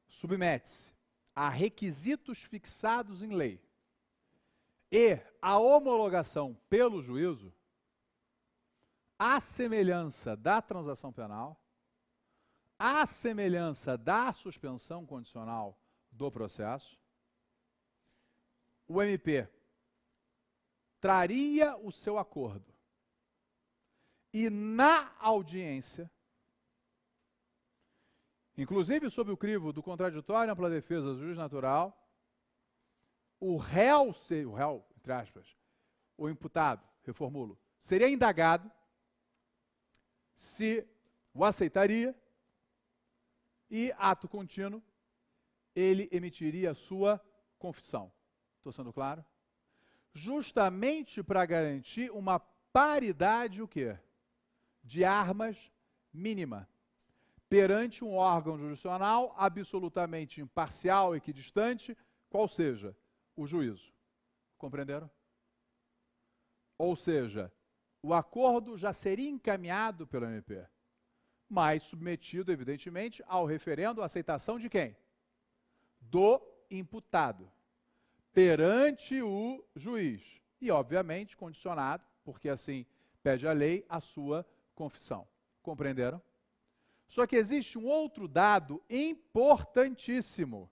submete-se a requisitos fixados em lei e a homologação pelo juízo, à semelhança da transação penal, à semelhança da suspensão condicional do processo, o MP traria o seu acordo e na audiência, inclusive sob o crivo do contraditório ampla defesa do juiz natural, o réu, o réu, entre aspas, o imputado, reformulo, seria indagado se o aceitaria e, ato contínuo, ele emitiria a sua confissão. Estou sendo claro? Justamente para garantir uma paridade o quê? De armas mínima perante um órgão jurisdicional absolutamente imparcial e equidistante, qual seja o juízo. Compreenderam? Ou seja, o acordo já seria encaminhado pelo MP, mas submetido, evidentemente, ao referendo, à aceitação de quem? Do imputado, perante o juiz. E, obviamente, condicionado, porque assim pede a lei, a sua confissão. Compreenderam? Só que existe um outro dado importantíssimo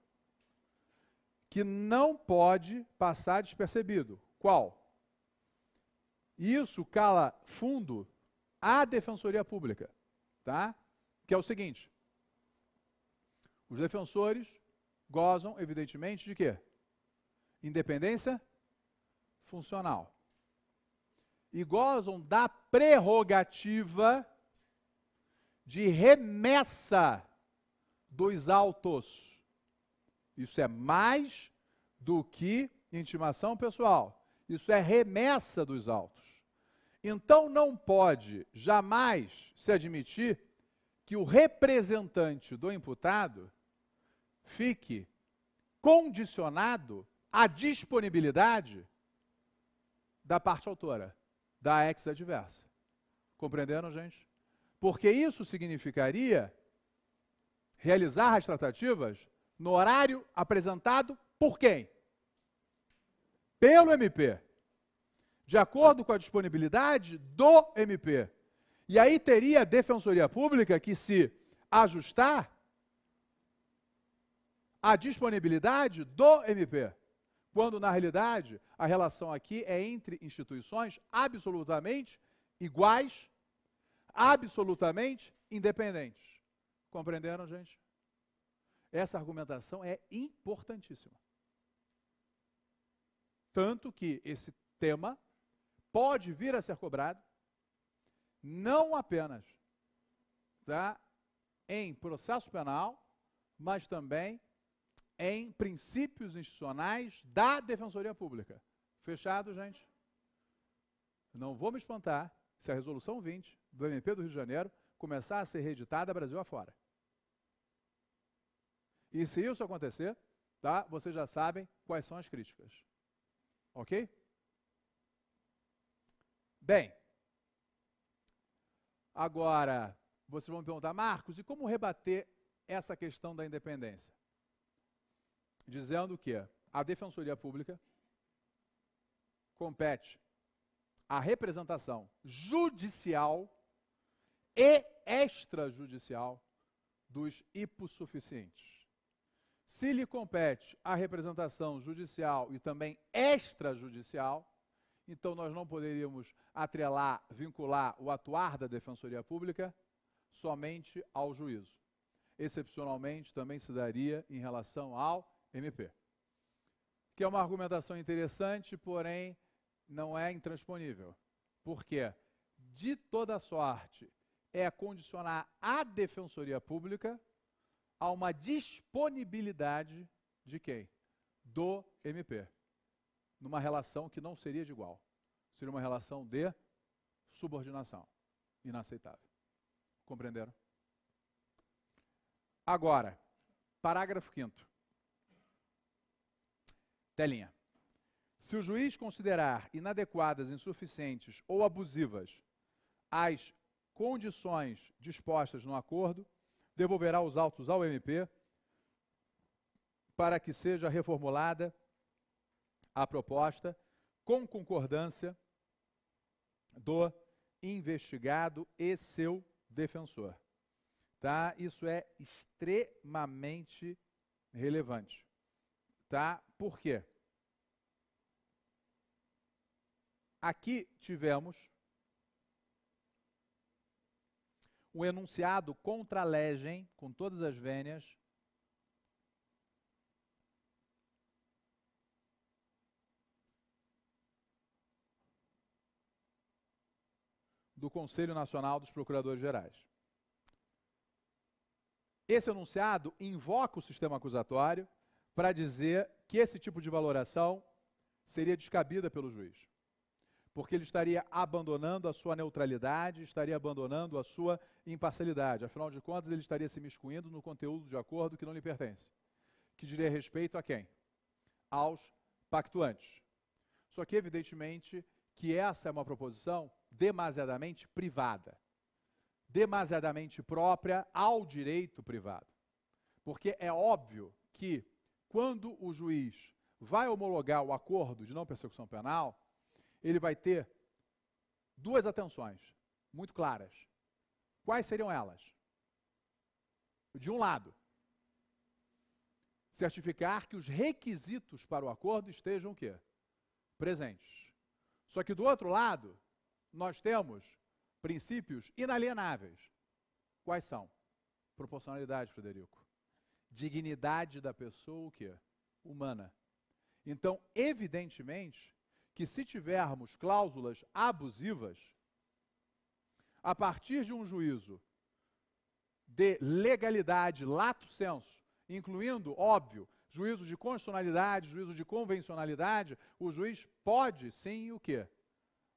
que não pode passar despercebido. Qual? Isso cala fundo a Defensoria Pública, tá? Que é o seguinte: os defensores gozam, evidentemente, de quê? Independência funcional. E gozam da prerrogativa de remessa dos autos. Isso é mais do que intimação pessoal. Isso é remessa dos autos. Então não pode jamais se admitir que o representante do imputado fique condicionado à disponibilidade da parte autora, da ex adversa. Compreenderam, gente? Porque isso significaria realizar as tratativas no horário apresentado por quem? Pelo MP de acordo com a disponibilidade do MP. E aí teria a Defensoria Pública que se ajustar à disponibilidade do MP, quando na realidade a relação aqui é entre instituições absolutamente iguais, absolutamente independentes. Compreenderam, gente? Essa argumentação é importantíssima. Tanto que esse tema pode vir a ser cobrado, não apenas tá, em processo penal, mas também em princípios institucionais da Defensoria Pública. Fechado, gente? Não vou me espantar se a Resolução 20 do MP do Rio de Janeiro começar a ser reeditada Brasil afora. E se isso acontecer, tá, vocês já sabem quais são as críticas. Ok? Bem, agora vocês vão me perguntar, Marcos, e como rebater essa questão da independência? Dizendo que a Defensoria Pública compete à representação judicial e extrajudicial dos hipossuficientes. Se lhe compete a representação judicial e também extrajudicial, então, nós não poderíamos atrelar, vincular o atuar da Defensoria Pública somente ao juízo. Excepcionalmente, também se daria em relação ao MP. Que é uma argumentação interessante, porém não é intransponível. Por quê? De toda sorte, é condicionar a Defensoria Pública a uma disponibilidade de quem? Do MP numa relação que não seria de igual. Seria uma relação de subordinação. Inaceitável. Compreenderam? Agora, parágrafo 5. Telinha. Se o juiz considerar inadequadas, insuficientes ou abusivas as condições dispostas no acordo, devolverá os autos ao MP para que seja reformulada à proposta, com concordância do investigado e seu defensor. Tá? Isso é extremamente relevante. Tá? Por quê? Aqui tivemos o enunciado contra legem, com todas as vênias, do Conselho Nacional dos Procuradores Gerais. Esse enunciado invoca o sistema acusatório para dizer que esse tipo de valoração seria descabida pelo juiz, porque ele estaria abandonando a sua neutralidade, estaria abandonando a sua imparcialidade. Afinal de contas, ele estaria se miscuindo no conteúdo de acordo que não lhe pertence, que diria respeito a quem? Aos pactuantes. Só que, evidentemente, que essa é uma proposição demasiadamente privada, demasiadamente própria ao direito privado. Porque é óbvio que quando o juiz vai homologar o acordo de não persecução penal, ele vai ter duas atenções muito claras. Quais seriam elas? De um lado, certificar que os requisitos para o acordo estejam o quê? Presentes. Só que do outro lado, nós temos princípios inalienáveis. Quais são? Proporcionalidade, Frederico. Dignidade da pessoa, o quê? Humana. Então, evidentemente, que se tivermos cláusulas abusivas, a partir de um juízo de legalidade, lato senso, incluindo, óbvio, juízo de constitucionalidade, juízo de convencionalidade, o juiz pode sim o quê?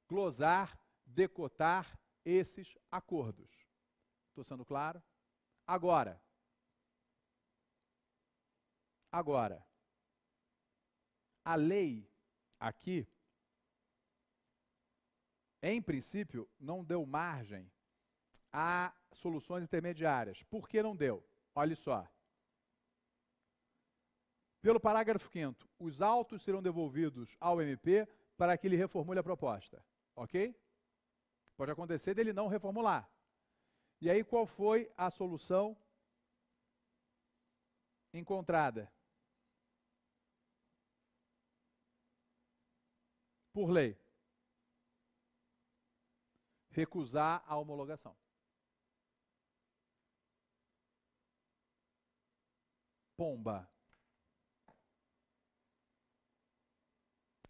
Glosar decotar esses acordos. Estou sendo claro? Agora. Agora. A lei aqui, em princípio, não deu margem a soluções intermediárias. Por que não deu? Olhe só. Pelo parágrafo 5 os autos serão devolvidos ao MP para que ele reformule a proposta. Ok? Pode acontecer dele não reformular. E aí qual foi a solução encontrada? Por lei. Recusar a homologação. Pomba.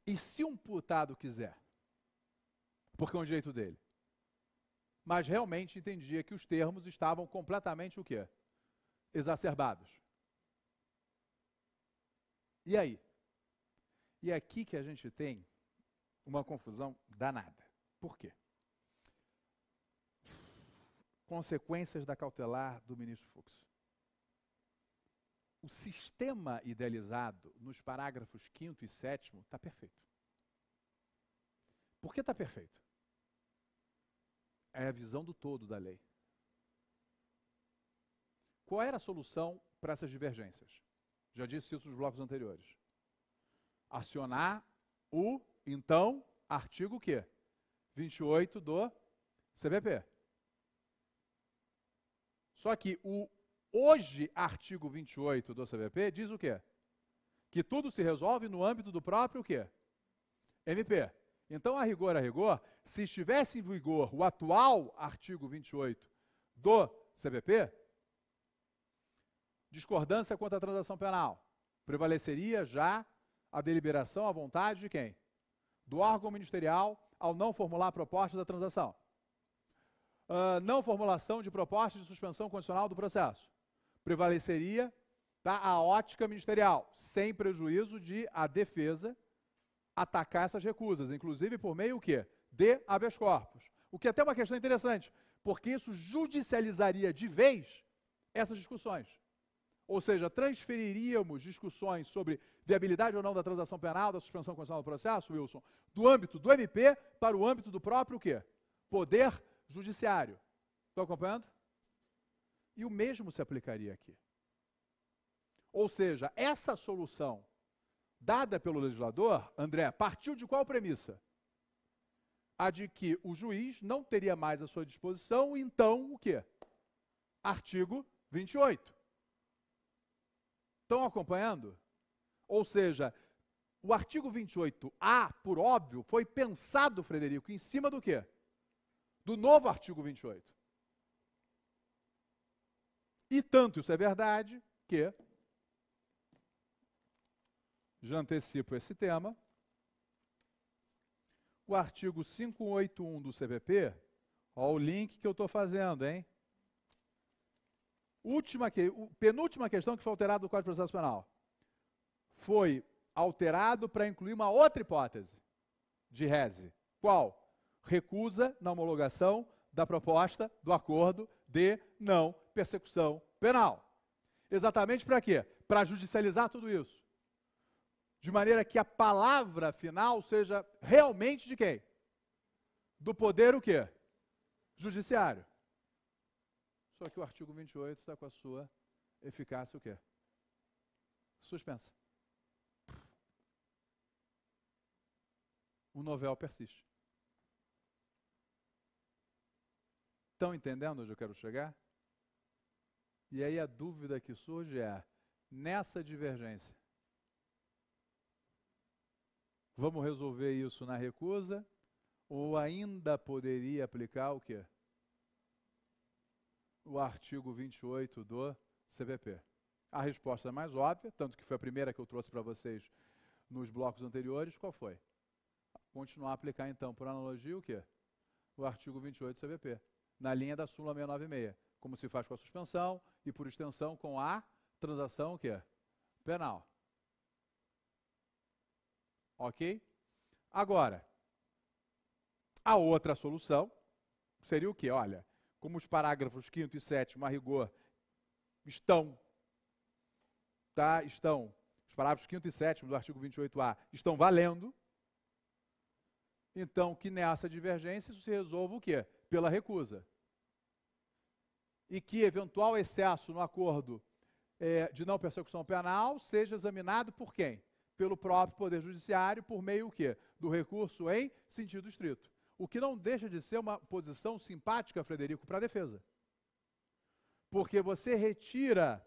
E se um putado quiser? Porque é um direito dele mas realmente entendia que os termos estavam completamente o quê? Exacerbados. E aí? E é aqui que a gente tem uma confusão danada. Por quê? Consequências da cautelar do ministro Fux. O sistema idealizado nos parágrafos 5 e 7 está perfeito. Por que está perfeito? É a visão do todo da lei. Qual era a solução para essas divergências? Já disse isso nos blocos anteriores. Acionar o, então, artigo que? 28 do CBP. Só que o hoje artigo 28 do CBP diz o quê? Que tudo se resolve no âmbito do próprio o quê? MP. Então, a rigor, a rigor, se estivesse em vigor o atual artigo 28 do CBP, discordância contra a transação penal, prevaleceria já a deliberação à vontade de quem? Do órgão ministerial ao não formular proposta da transação. Uh, não formulação de proposta de suspensão condicional do processo. Prevaleceria tá, a ótica ministerial, sem prejuízo de a defesa atacar essas recusas, inclusive por meio o quê? de habeas corpus. O que é até uma questão interessante, porque isso judicializaria de vez essas discussões. Ou seja, transferiríamos discussões sobre viabilidade ou não da transação penal, da suspensão constitucional do processo, Wilson, do âmbito do MP para o âmbito do próprio quê? Poder judiciário. Estão acompanhando? E o mesmo se aplicaria aqui. Ou seja, essa solução dada pelo legislador, André, partiu de qual premissa? A de que o juiz não teria mais à sua disposição, então o quê? Artigo 28. Estão acompanhando? Ou seja, o artigo 28A, por óbvio, foi pensado, Frederico, em cima do quê? Do novo artigo 28. E tanto isso é verdade que já antecipo esse tema. O artigo 581 do CPP, olha o link que eu estou fazendo, hein? Última que, penúltima questão que foi alterada do Código de Processo Penal. Foi alterado para incluir uma outra hipótese de rese. Qual? Recusa na homologação da proposta do acordo de não persecução penal. Exatamente para quê? Para judicializar tudo isso de maneira que a palavra final seja realmente de quem? Do poder o quê? Judiciário. Só que o artigo 28 está com a sua eficácia o quê? Suspensa. O novel persiste. Estão entendendo onde eu quero chegar? E aí a dúvida que surge é, nessa divergência, Vamos resolver isso na recusa? Ou ainda poderia aplicar o quê? O artigo 28 do CPP. A resposta é mais óbvia, tanto que foi a primeira que eu trouxe para vocês nos blocos anteriores, qual foi? Continuar a aplicar, então, por analogia, o quê? O artigo 28 do CVP, na linha da súmula 696, como se faz com a suspensão e, por extensão, com a transação, o quê? Penal. Ok? Agora, a outra solução seria o quê? Olha, como os parágrafos 5 e 7 a rigor estão, tá? Estão, os parágrafos 5 e 7 do artigo 28A estão valendo, então que nessa divergência isso se resolva o quê? Pela recusa. E que eventual excesso no acordo é, de não persecução penal seja examinado por quem? pelo próprio Poder Judiciário por meio o quê? do recurso em sentido estrito. O que não deixa de ser uma posição simpática, Frederico, para a defesa. Porque você retira,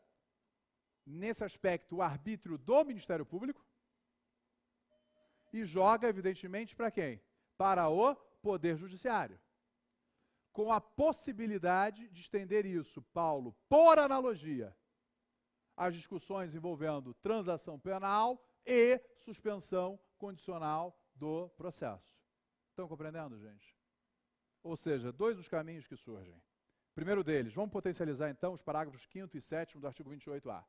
nesse aspecto, o arbítrio do Ministério Público e joga, evidentemente, para quem? Para o Poder Judiciário. Com a possibilidade de estender isso, Paulo, por analogia, às discussões envolvendo transação penal e suspensão condicional do processo. Estão compreendendo, gente? Ou seja, dois os caminhos que surgem. Primeiro deles, vamos potencializar então os parágrafos 5 e 7 do artigo 28A.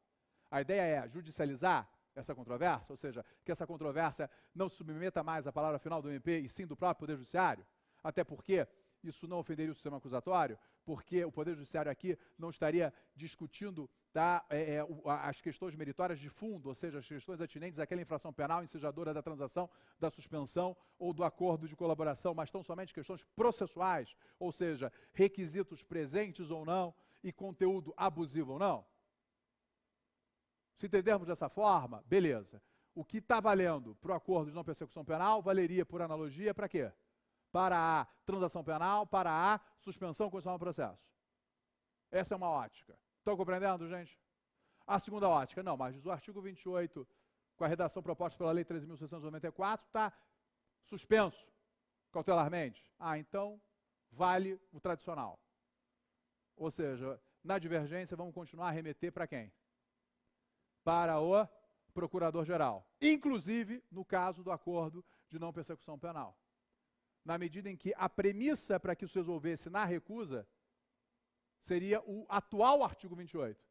A ideia é judicializar essa controvérsia, ou seja, que essa controvérsia não se submeta mais à palavra final do MP e sim do próprio Poder Judiciário, até porque isso não ofenderia o sistema acusatório, porque o Poder Judiciário aqui não estaria discutindo tá, é, é, as questões meritórias de fundo, ou seja, as questões atinentes àquela infração penal ensejadora da transação, da suspensão ou do acordo de colaboração, mas estão somente questões processuais, ou seja, requisitos presentes ou não e conteúdo abusivo ou não. Se entendermos dessa forma, beleza. O que está valendo para o acordo de não persecução penal valeria, por analogia, para quê? Para a transação penal, para a suspensão condicional do processo. Essa é uma ótica. Estão compreendendo, gente? A segunda ótica, não, mas o artigo 28, com a redação proposta pela Lei 13.694, está suspenso cautelarmente. Ah, então vale o tradicional. Ou seja, na divergência, vamos continuar a remeter para quem? Para o procurador-geral. Inclusive no caso do acordo de não persecução penal. Na medida em que a premissa para que isso resolvesse na recusa seria o atual artigo 28,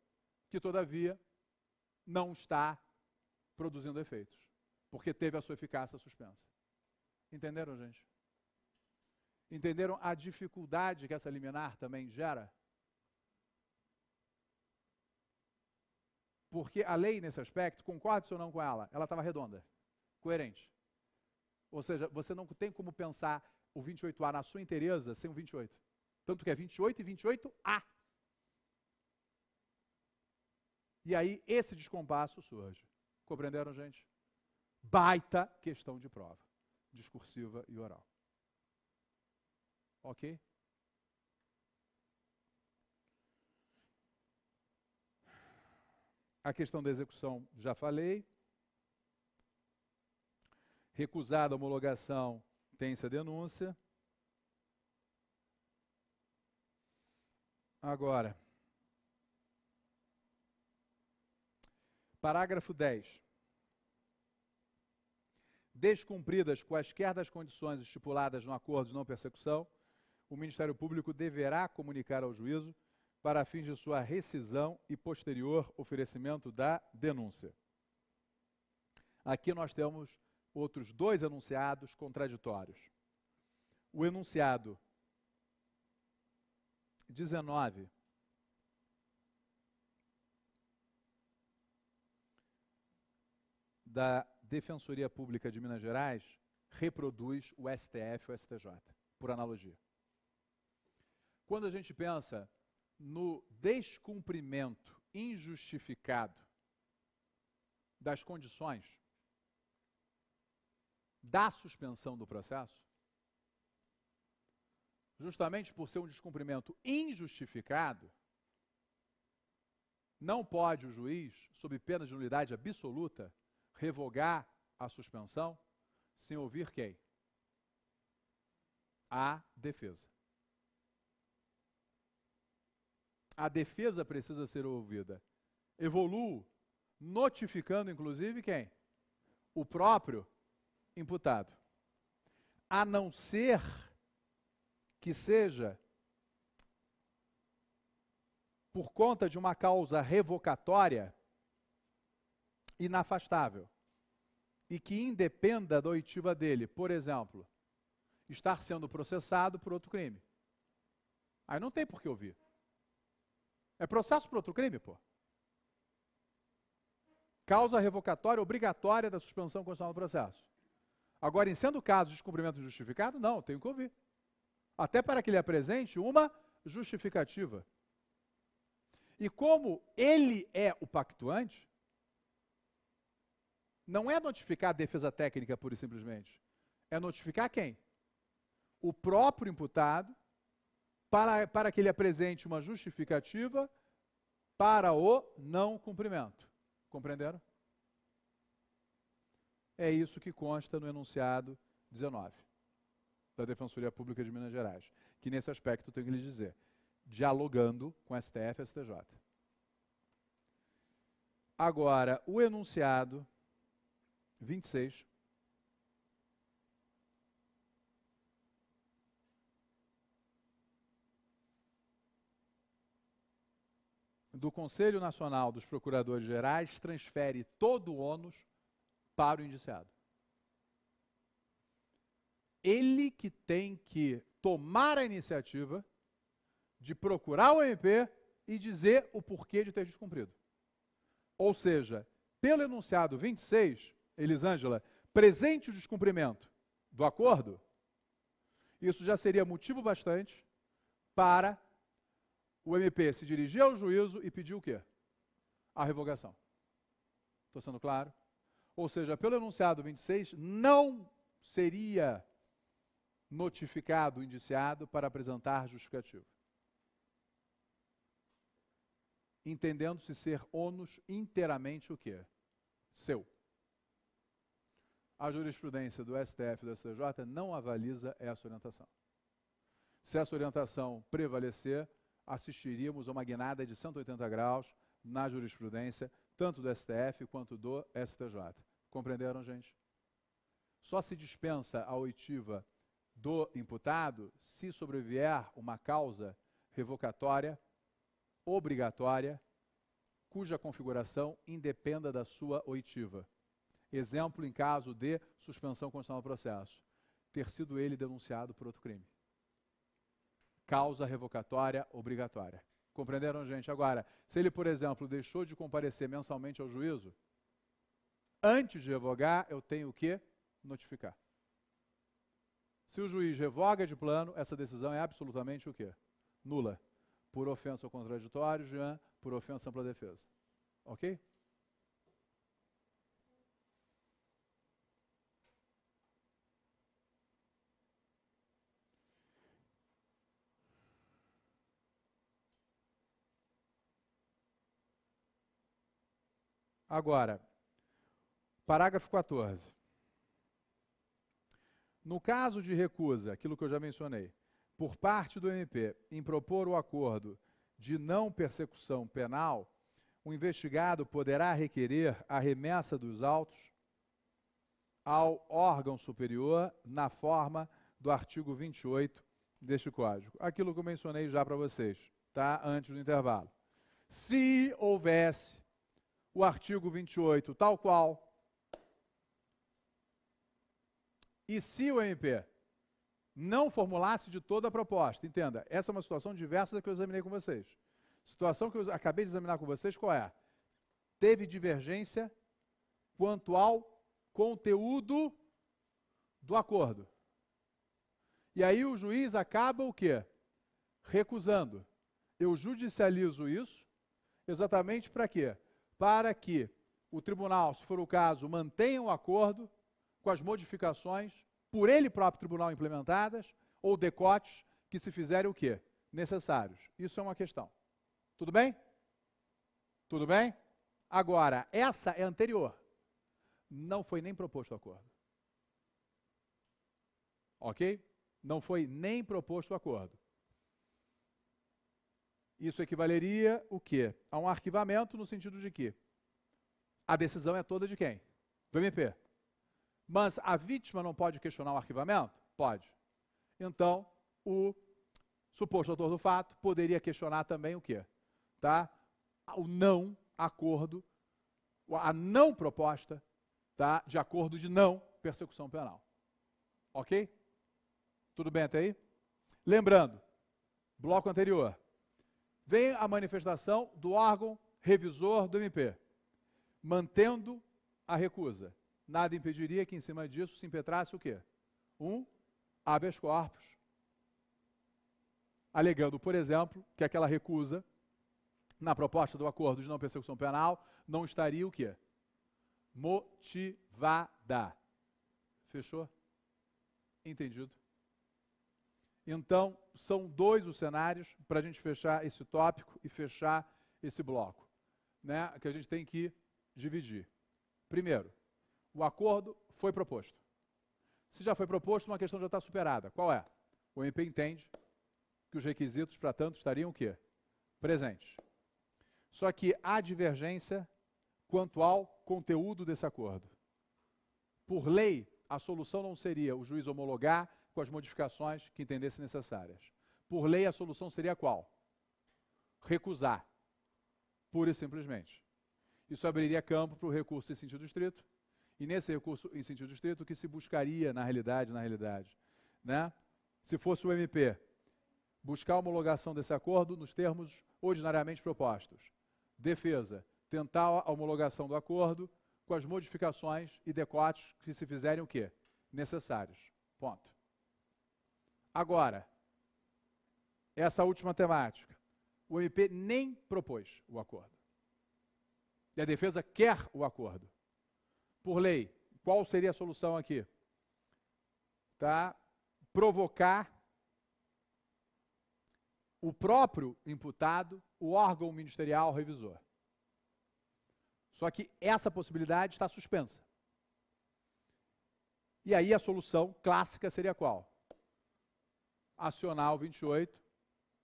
que todavia não está produzindo efeitos, porque teve a sua eficácia suspensa. Entenderam, gente? Entenderam a dificuldade que essa liminar também gera? Porque a lei, nesse aspecto, concorde ou não com ela, ela estava redonda, coerente. Ou seja, você não tem como pensar o 28A na sua inteireza sem o 28. Tanto que é 28 e 28A. E aí esse descompasso surge. Compreenderam, gente? Baita questão de prova, discursiva e oral. Ok? A questão da execução já falei. Recusada a homologação, tem-se a denúncia. agora. Parágrafo 10. Descumpridas quaisquer das condições estipuladas no acordo de não persecução, o Ministério Público deverá comunicar ao juízo para fins de sua rescisão e posterior oferecimento da denúncia. Aqui nós temos outros dois enunciados contraditórios. O enunciado 19. Da Defensoria Pública de Minas Gerais reproduz o STF e o STJ, por analogia. Quando a gente pensa no descumprimento injustificado das condições da suspensão do processo, justamente por ser um descumprimento injustificado, não pode o juiz, sob pena de nulidade absoluta, revogar a suspensão sem ouvir quem? A defesa. A defesa precisa ser ouvida. Evoluo, notificando inclusive quem? O próprio imputado. A não ser que seja por conta de uma causa revocatória inafastável e que independa da oitiva dele, por exemplo, estar sendo processado por outro crime. Aí não tem por que ouvir. É processo por outro crime, pô. Causa revocatória obrigatória da suspensão constitucional do processo. Agora, em sendo caso de descumprimento justificado, não, tenho que ouvir até para que lhe apresente uma justificativa. E como ele é o pactuante, não é notificar a defesa técnica pura e simplesmente. É notificar quem? O próprio imputado, para, para que ele apresente uma justificativa para o não cumprimento. Compreenderam? É isso que consta no enunciado 19 da Defensoria Pública de Minas Gerais, que nesse aspecto tenho que lhe dizer, dialogando com STF e STJ. Agora, o enunciado 26 do Conselho Nacional dos Procuradores Gerais transfere todo o ônus para o indiciado ele que tem que tomar a iniciativa de procurar o MP e dizer o porquê de ter descumprido. Ou seja, pelo enunciado 26, Elisângela, presente o descumprimento do acordo, isso já seria motivo bastante para o MP se dirigir ao juízo e pedir o quê? A revogação. Estou sendo claro? Ou seja, pelo enunciado 26, não seria notificado o indiciado para apresentar justificativa. Entendendo-se ser ônus inteiramente o quê? Seu. A jurisprudência do STF e do STJ não avaliza essa orientação. Se essa orientação prevalecer, assistiríamos a uma guinada de 180 graus na jurisprudência, tanto do STF quanto do STJ. Compreenderam, gente? Só se dispensa a oitiva do imputado se sobrevier uma causa revocatória obrigatória cuja configuração independa da sua oitiva. Exemplo em caso de suspensão constitucional do processo, ter sido ele denunciado por outro crime. Causa revocatória obrigatória. Compreenderam, gente? Agora, se ele, por exemplo, deixou de comparecer mensalmente ao juízo, antes de revogar, eu tenho que notificar. Se o juiz revoga de plano, essa decisão é absolutamente o quê? Nula. Por ofensa ao contraditório, Jean, por ofensa à ampla defesa. Ok? Agora, parágrafo 14. No caso de recusa, aquilo que eu já mencionei, por parte do MP em propor o acordo de não persecução penal, o investigado poderá requerer a remessa dos autos ao órgão superior na forma do artigo 28 deste Código. Aquilo que eu mencionei já para vocês, tá? Antes do intervalo. Se houvesse o artigo 28 tal qual E se o MP não formulasse de toda a proposta, entenda, essa é uma situação diversa da que eu examinei com vocês. Situação que eu acabei de examinar com vocês, qual é? Teve divergência quanto ao conteúdo do acordo. E aí o juiz acaba o quê? Recusando. Eu judicializo isso exatamente para quê? Para que o tribunal, se for o caso, mantenha o acordo com as modificações por ele próprio tribunal implementadas ou decotes que se fizerem o quê? Necessários. Isso é uma questão. Tudo bem? Tudo bem? Agora, essa é anterior. Não foi nem proposto o acordo. Ok? Não foi nem proposto o acordo. Isso equivaleria o quê? A um arquivamento no sentido de que a decisão é toda de quem? Do MP. Mas a vítima não pode questionar o arquivamento? Pode. Então, o suposto autor do fato poderia questionar também o quê? Tá? O não acordo, a não proposta, tá? De acordo de não persecução penal. OK? Tudo bem até aí? Lembrando, bloco anterior. Vem a manifestação do órgão revisor do MP, mantendo a recusa nada impediria que em cima disso se impetrasse o quê? Um habeas corpus. Alegando, por exemplo, que aquela recusa na proposta do acordo de não persecução penal não estaria o quê? Motivada. Fechou? Entendido? Então, são dois os cenários para a gente fechar esse tópico e fechar esse bloco, né, que a gente tem que dividir. Primeiro, o acordo foi proposto. Se já foi proposto, uma questão já está superada. Qual é? O MP entende que os requisitos para tanto estariam o quê? Presentes. Só que há divergência quanto ao conteúdo desse acordo. Por lei, a solução não seria o juiz homologar com as modificações que entendesse necessárias. Por lei, a solução seria qual? Recusar, pura e simplesmente. Isso abriria campo para o recurso em sentido estrito e nesse recurso em sentido estrito, o que se buscaria na realidade, na realidade? Né? Se fosse o MP, buscar a homologação desse acordo nos termos ordinariamente propostos. Defesa, tentar a homologação do acordo com as modificações e decotes que se fizerem o quê? Necessários. Ponto. Agora, essa última temática. O MP nem propôs o acordo. E a defesa quer o acordo por lei. Qual seria a solução aqui? Tá? Provocar o próprio imputado, o órgão ministerial revisor. Só que essa possibilidade está suspensa. E aí a solução clássica seria qual? Acionar o 28,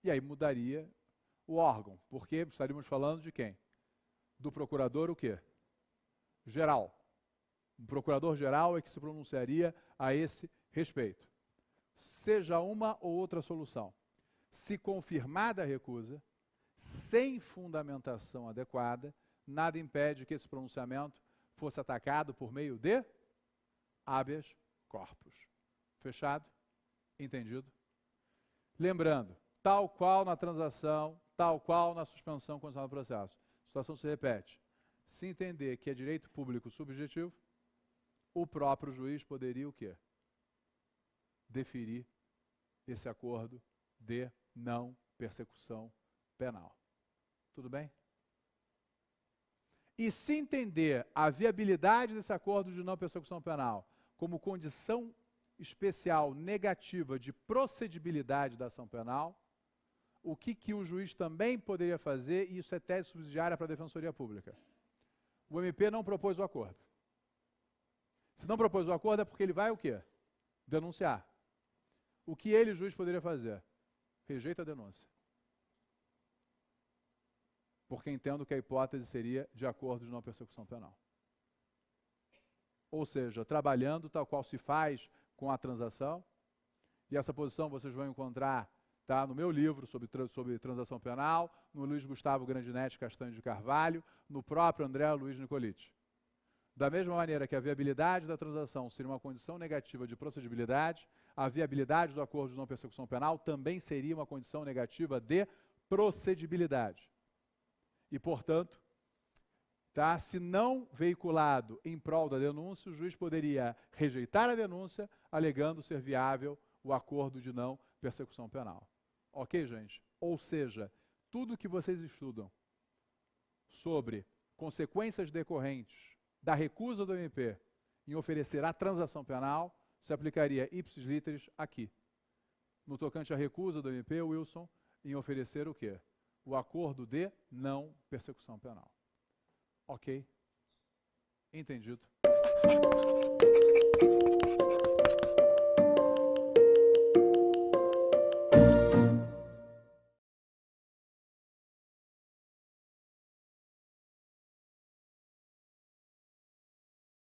e aí mudaria o órgão. Porque estaríamos falando de quem? Do procurador o quê? Geral um procurador-geral é que se pronunciaria a esse respeito. Seja uma ou outra solução. Se confirmada a recusa, sem fundamentação adequada, nada impede que esse pronunciamento fosse atacado por meio de habeas corpus. Fechado? Entendido? Lembrando, tal qual na transação, tal qual na suspensão condicional do processo, a situação se repete. Se entender que é direito público subjetivo, o próprio juiz poderia o quê? Deferir esse acordo de não persecução penal. Tudo bem? E se entender a viabilidade desse acordo de não persecução penal como condição especial negativa de procedibilidade da ação penal, o que, que o juiz também poderia fazer, e isso é tese subsidiária para a Defensoria Pública. O MP não propôs o acordo. Se não propôs o acordo é porque ele vai o quê? Denunciar. O que ele, juiz, poderia fazer? Rejeita a denúncia. Porque entendo que a hipótese seria de acordo de não persecução penal. Ou seja, trabalhando tal qual se faz com a transação, e essa posição vocês vão encontrar tá, no meu livro sobre, sobre transação penal, no Luiz Gustavo Grandinetti Castanho de Carvalho, no próprio André Luiz Nicolite. Da mesma maneira que a viabilidade da transação seria uma condição negativa de procedibilidade, a viabilidade do acordo de não persecução penal também seria uma condição negativa de procedibilidade. E, portanto, tá, se não veiculado em prol da denúncia, o juiz poderia rejeitar a denúncia, alegando ser viável o acordo de não persecução penal. Ok, gente? Ou seja, tudo que vocês estudam sobre consequências decorrentes da recusa do MP em oferecer a transação penal se aplicaria ipsis literis aqui. No tocante à recusa do MP, Wilson, em oferecer o quê? O acordo de não persecução penal. Ok? Entendido.